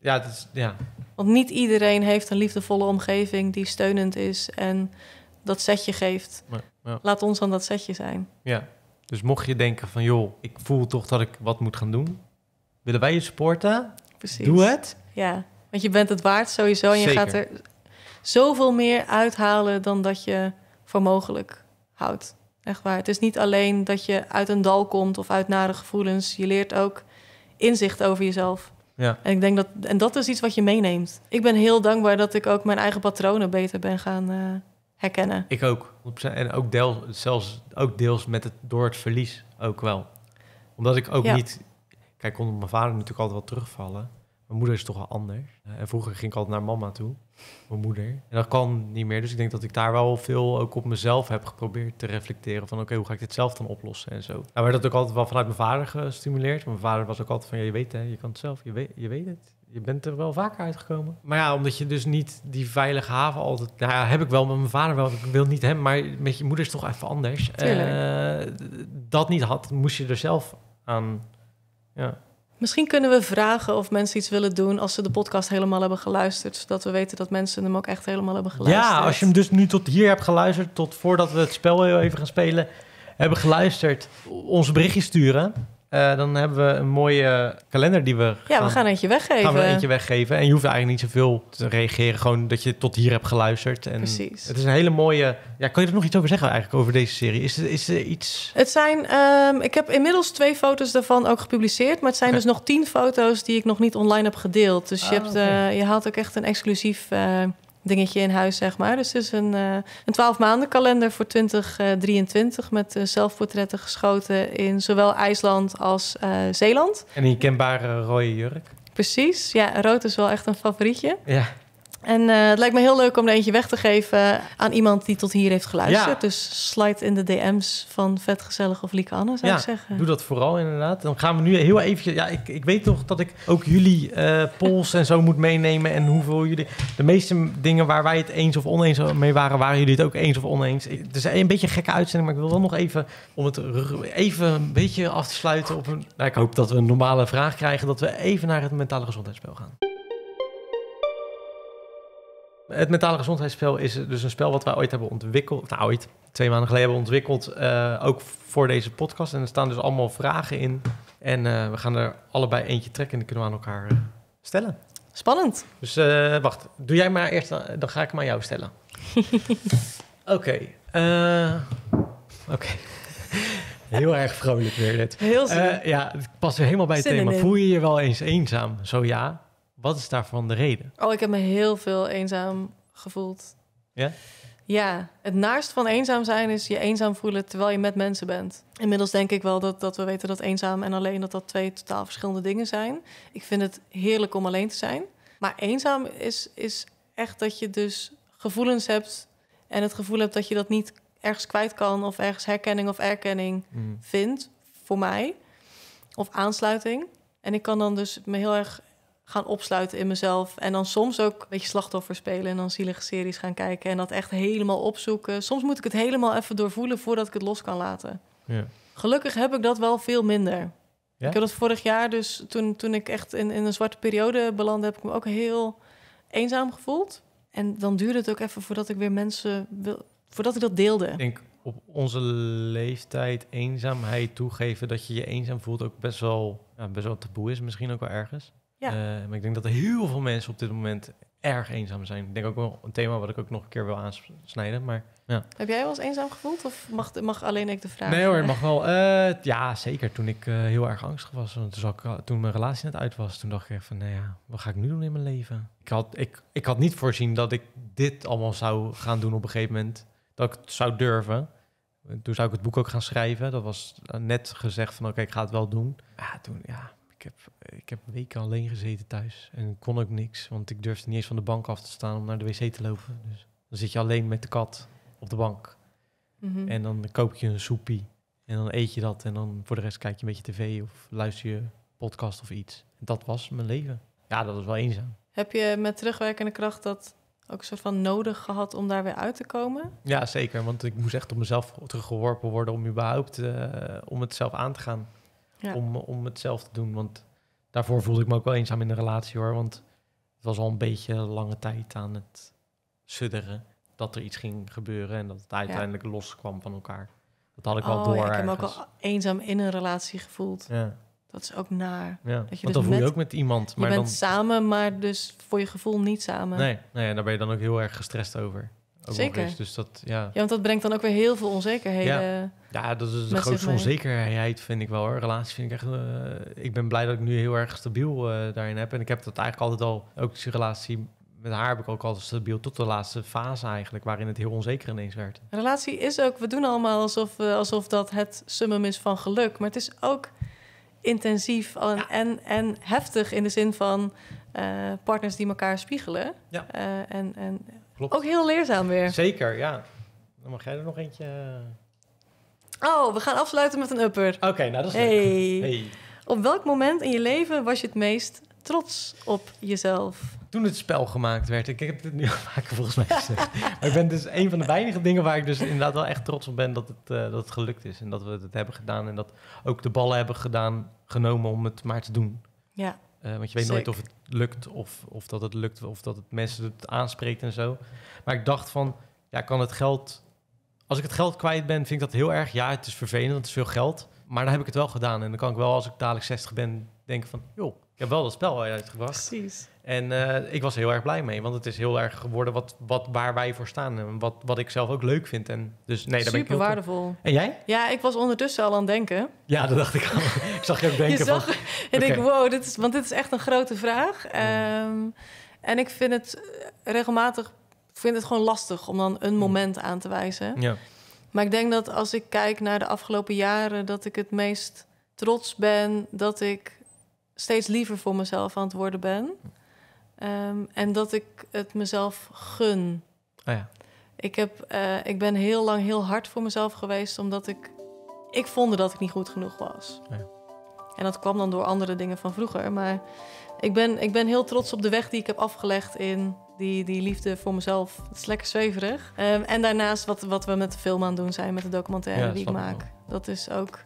ja, ja. Want niet iedereen heeft een liefdevolle omgeving die steunend is en dat setje geeft. ja. Laat ons dan dat setje zijn. Ja, dus mocht je denken van joh, ik voel toch dat ik wat moet gaan doen. Willen wij je supporten? Precies. Doe het. Ja, want je bent het waard sowieso. En je gaat er zoveel meer uithalen dan dat je voor mogelijk houdt. Echt waar. Het is niet alleen dat je uit een dal komt of uit nare gevoelens. Je leert ook inzicht over jezelf. Ja. En ik denk dat, en dat is iets wat je meeneemt. Ik ben heel dankbaar dat ik ook mijn eigen patronen beter ben gaan eh, herkennen. Ik ook. En ook, deel, zelfs, ook deels met het, door het verlies ook wel. Omdat ik ook niet. Kijk, kon mijn vader natuurlijk altijd wel terugvallen. Mijn moeder is toch wel anders. En vroeger ging ik altijd naar mama toe mijn moeder. En dat kan niet meer. Dus ik denk dat ik daar wel veel ook op mezelf heb geprobeerd te reflecteren. Van oké, hoe ga ik dit zelf dan oplossen en zo. Nou, werd dat ook altijd wel vanuit mijn vader gestimuleerd. Mijn vader was ook altijd van, ja, je weet hè, je kan het zelf, je weet, je weet het. Je bent er wel vaker uitgekomen. Maar ja, omdat je dus niet die veilige haven altijd... Nou ja, heb ik wel met mijn vader wel. Ik wil niet hem, maar met je moeder is toch even anders. Eh, dat niet had, moest je er zelf aan... Ja. Misschien kunnen we vragen of mensen iets willen doen als ze de podcast helemaal hebben geluisterd. Zodat we weten dat mensen hem ook echt helemaal hebben geluisterd. Ja, als je hem dus nu tot hier hebt geluisterd, tot voordat we het spel even gaan spelen, hebben geluisterd, ons berichtje sturen. Eh, dan hebben we een mooie kalender die we. Ja, we gaan eentje weggeven. Gaan we eentje weggeven. En je hoeft eigenlijk niet zoveel te reageren. Gewoon dat je tot hier hebt geluisterd. En Precies. Het is een hele mooie. Ja, kan je er nog iets over zeggen eigenlijk over deze serie? Is, is er iets. Het zijn. Ehm, ik heb inmiddels twee foto's daarvan ook gepubliceerd. Maar het zijn dus nog tien foto's die ik nog niet online heb gedeeld. Dus je, ah, hebt, eh, je haalt ook echt een exclusief. Eh, dingetje in huis, zeg maar. Dus het is een, uh, een 12 maanden kalender voor 2023 eh, met eh, zelfportretten geschoten in zowel IJsland als Zeeland. En een kenbare rode jurk. Precies, ja, rood is wel echt een favorietje. Ja. En eh, het lijkt me heel leuk om er eentje weg te geven aan iemand die tot hier heeft geluisterd. Ja. Dus slide in de DM's van Vetgezellig of Lieke Anne, zou ik zeggen. doe dat vooral inderdaad. Dan gaan we nu heel even... Ja, ik, ik weet toch dat ik ook jullie uh, polls en zo moet meenemen. En hoeveel jullie... De meeste dingen waar wij het eens of oneens mee waren, waren jullie het ook eens of oneens. Het is een beetje een gekke uitzending, maar ik wil wel nog even... Om het even een beetje af te sluiten op een... Nou, ik hoop dat we een normale vraag krijgen. Dat we even naar het mentale gezondheidsspel gaan. Het mentale gezondheidsspel is dus een spel wat wij ooit hebben ontwikkeld. Nou, ooit, twee maanden geleden hebben ontwikkeld. Eh, ook voor deze podcast. En er staan dus allemaal vragen in. En eh, we gaan er allebei eentje trekken en die kunnen we aan elkaar eh, stellen. Spannend. Dus wacht, doe jij maar eerst, dan ga ik hem aan jou stellen. Oké. Oké. Heel erg vrolijk weer dit. Heel uh, ja, het past helemaal bij het thema. Voel je je wel eens eenzaam? Zo ja. Wat is daarvan de reden? Oh, ik heb me heel veel eenzaam gevoeld. Ja? Ja, het naast van eenzaam zijn is je eenzaam voelen terwijl je met mensen bent. Inmiddels denk ik wel dat, dat we weten dat eenzaam en alleen dat dat twee totaal verschillende dingen zijn. Ik vind het heerlijk om alleen te zijn. Maar eenzaam is, is echt dat je dus gevoelens hebt en het gevoel hebt dat je dat niet ergens kwijt kan of ergens herkenning of erkenning mm. vindt voor mij of aansluiting. En ik kan dan dus me heel erg gaan opsluiten in mezelf. En dan soms ook een beetje slachtoffer spelen en dan zielige series gaan kijken en dat echt helemaal opzoeken. Soms moet ik het helemaal even doorvoelen voordat ik het los kan laten. Ja. Gelukkig heb ik dat wel veel minder. Ja? Ik heb dat vorig jaar, dus toen, toen ik echt in, in een zwarte periode belandde, heb ik me ook heel eenzaam gevoeld. En dan duurde het ook even voordat ik weer mensen wil, voordat ik dat deelde. Ik denk op onze leeftijd eenzaamheid toegeven dat je je eenzaam voelt ook best wel, ja, best wel taboe is, misschien ook wel ergens. Ja. Eh, maar ik denk dat er heel veel mensen op dit moment erg eenzaam zijn. Ik denk ook wel een thema wat ik ook nog een keer wil aansnijden. Maar, ja. Heb jij wel eens eenzaam gevoeld? Of mag, mag alleen ik de vraag? Nee hoor, mag wel. Eh, ja, zeker. Toen ik eh, heel erg angstig was. Want toen, toen mijn relatie net uit was, toen dacht ik van... Nou ja, wat ga ik nu doen in mijn leven? Ik had, ik, ik had niet voorzien dat ik dit allemaal zou gaan doen op een gegeven moment. Dat ik het zou durven. Toen zou ik het boek ook gaan schrijven. Dat was net gezegd van oké, ik ga het wel doen. Ja, toen, ja, ik heb, ik heb weken alleen gezeten thuis en kon ook niks, want ik durfde niet eens van de bank af te staan om naar de wc te lopen. Dus dan zit je alleen met de kat op de bank. Mhm. En dan koop je een soepie en dan eet je dat en dan voor de rest kijk je een beetje tv of luister je podcast of iets. Dat was mijn leven. Ja, dat was wel eenzaam. Heb je met terugwerkende kracht dat ook een soort van nodig gehad om daar weer uit te komen? Ja, zeker. Want ik moest echt op mezelf teruggeworpen worden om überhaupt eh, om het zelf aan te gaan om, om het zelf te doen. Want daarvoor voelde ik me ook wel eenzaam in de relatie hoor. Want het was al een beetje lange tijd aan het sudderen dat er iets ging gebeuren en dat het uiteindelijk loskwam van elkaar. Dat had ik al oh, door. ik heb me ook al eenzaam in een relatie gevoeld. Ja. Dat is ook naar. Dat je Want dus dan voel je ook met iemand. je bent samen, maar dus voor je gevoel niet samen. Nee, nee, daar ben je dan ook heel erg gestrest over. Zeker. Is. Dus dat, ja. ja, want dat brengt dan ook weer heel veel onzekerheden. Ja, ja dat is de grootste onzekerheid, vind ik wel. Hoor. Relatie vind ik echt... Eh, ik ben blij dat ik nu heel erg stabiel eh, daarin heb. En ik heb dat eigenlijk altijd al... Ook die relatie met haar heb ik ook altijd stabiel tot de laatste fase eigenlijk, waarin het heel onzeker ineens werd. Relatie is ook, we doen allemaal alsof, uh, alsof dat het summum is van geluk, maar het is ook intensief en, en, en heftig in de zin van partners die elkaar spiegelen. Ja. en, en ook heel leerzaam weer. Zeker, ja. Dan mag jij er nog eentje... Eh, oh, we gaan afsluiten met een upper. Oké, nou dat is hey. leuk. Hey. Op welk moment in je leven was je het meest trots op jezelf? Toen het spel gemaakt werd. Ik heb het nu al vaker volgens mij gezegd. ik ben dus een van de weinige dingen waar ik dus inderdaad wel echt trots op ben dat het, eh, dat het gelukt is. En dat we het hebben gedaan en dat ook de ballen hebben gedaan, genomen om het maar te doen. Ja. Eh, want je weet nooit of het lukt of, of dat het lukt of dat het mensen het aanspreekt en zo. Maar ik dacht van, ja, kan het geld... Als ik het geld kwijt ben, vind ik dat heel erg. Ja, het is vervelend, het is veel geld. Maar dan heb ik het wel gedaan. En dan kan ik wel, als ik dadelijk 60 ben, denken van... joh, ik heb wel dat spel uitgebracht. Precies. En eh, ik was heel erg blij mee, want het is heel erg geworden wat, wat, waar wij voor staan en wat, wat ik zelf ook leuk vind. En dus nee, Super ben ik heel waardevol. En jij? Ja, ik was ondertussen al aan het denken. Ja, dat dacht ik ik zag je ook denken. Je zag, van, ik wow, dit is, want dit is echt een grote vraag. Ehm, en ik vind het eh, regelmatig vind het gewoon lastig om dan een hmm. moment aan te wijzen. Ja. Maar ik denk dat als ik kijk naar de afgelopen jaren, dat ik het meest trots ben dat ik steeds liever voor mezelf aan het worden ben. Ehm, en dat ik het mezelf gun. Oh ja. ik, heb, eh, ik ben heel lang heel hard voor mezelf geweest, omdat ik, ik vond dat ik niet goed genoeg was. Oh ja. En dat kwam dan door andere dingen van vroeger. Maar ik ben, ik ben heel trots op de weg die ik heb afgelegd in die, die liefde voor mezelf. Het is lekker zweverig. Ehm, en daarnaast wat, wat we met de film aan doen zijn, met de documentaire die ik maak. Dat is ook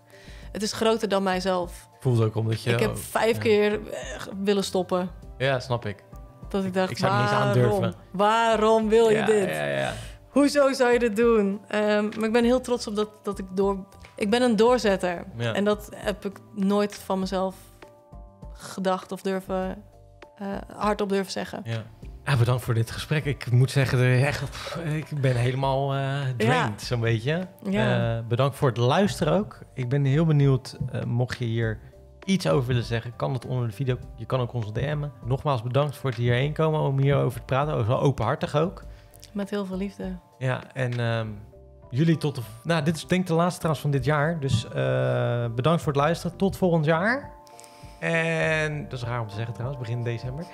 het is groter dan mijzelf. Voelt ook omdat je... Ik heb vijf keer eh, willen stoppen. Ja, snap ik. Dat ik dacht, ik zou waarom, niet durven. waarom wil je ja, dit? Ja, Hoezo zou je dit doen? Ehm, maar ik ben heel trots op dat, dat ik door... Ik ben een doorzetter. En dat heb ik nooit van mezelf gedacht of durven... Eh, hardop durven zeggen. Ja. Ah, bedankt voor dit gesprek. Ik moet zeggen, ik ben helemaal uh, drained, zo'n beetje. Ja. Eh, bedankt voor het luisteren ook. Ik ben heel benieuwd, eh, mocht je hier iets over willen zeggen, kan het onder de video. Je kan ook ons DM'en. Nogmaals bedankt voor het hierheen komen, om hierover te praten. Zo openhartig ook. Met heel veel liefde. Ja, en ehm, jullie tot de... Nou, dit is denk ik de laatste trouwens van dit jaar. Dus bedankt voor het luisteren. Tot volgend jaar. En dat is raar om te zeggen trouwens, begin december.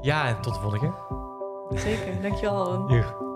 Ja, en tot de volgende keer. Zeker, dankjewel.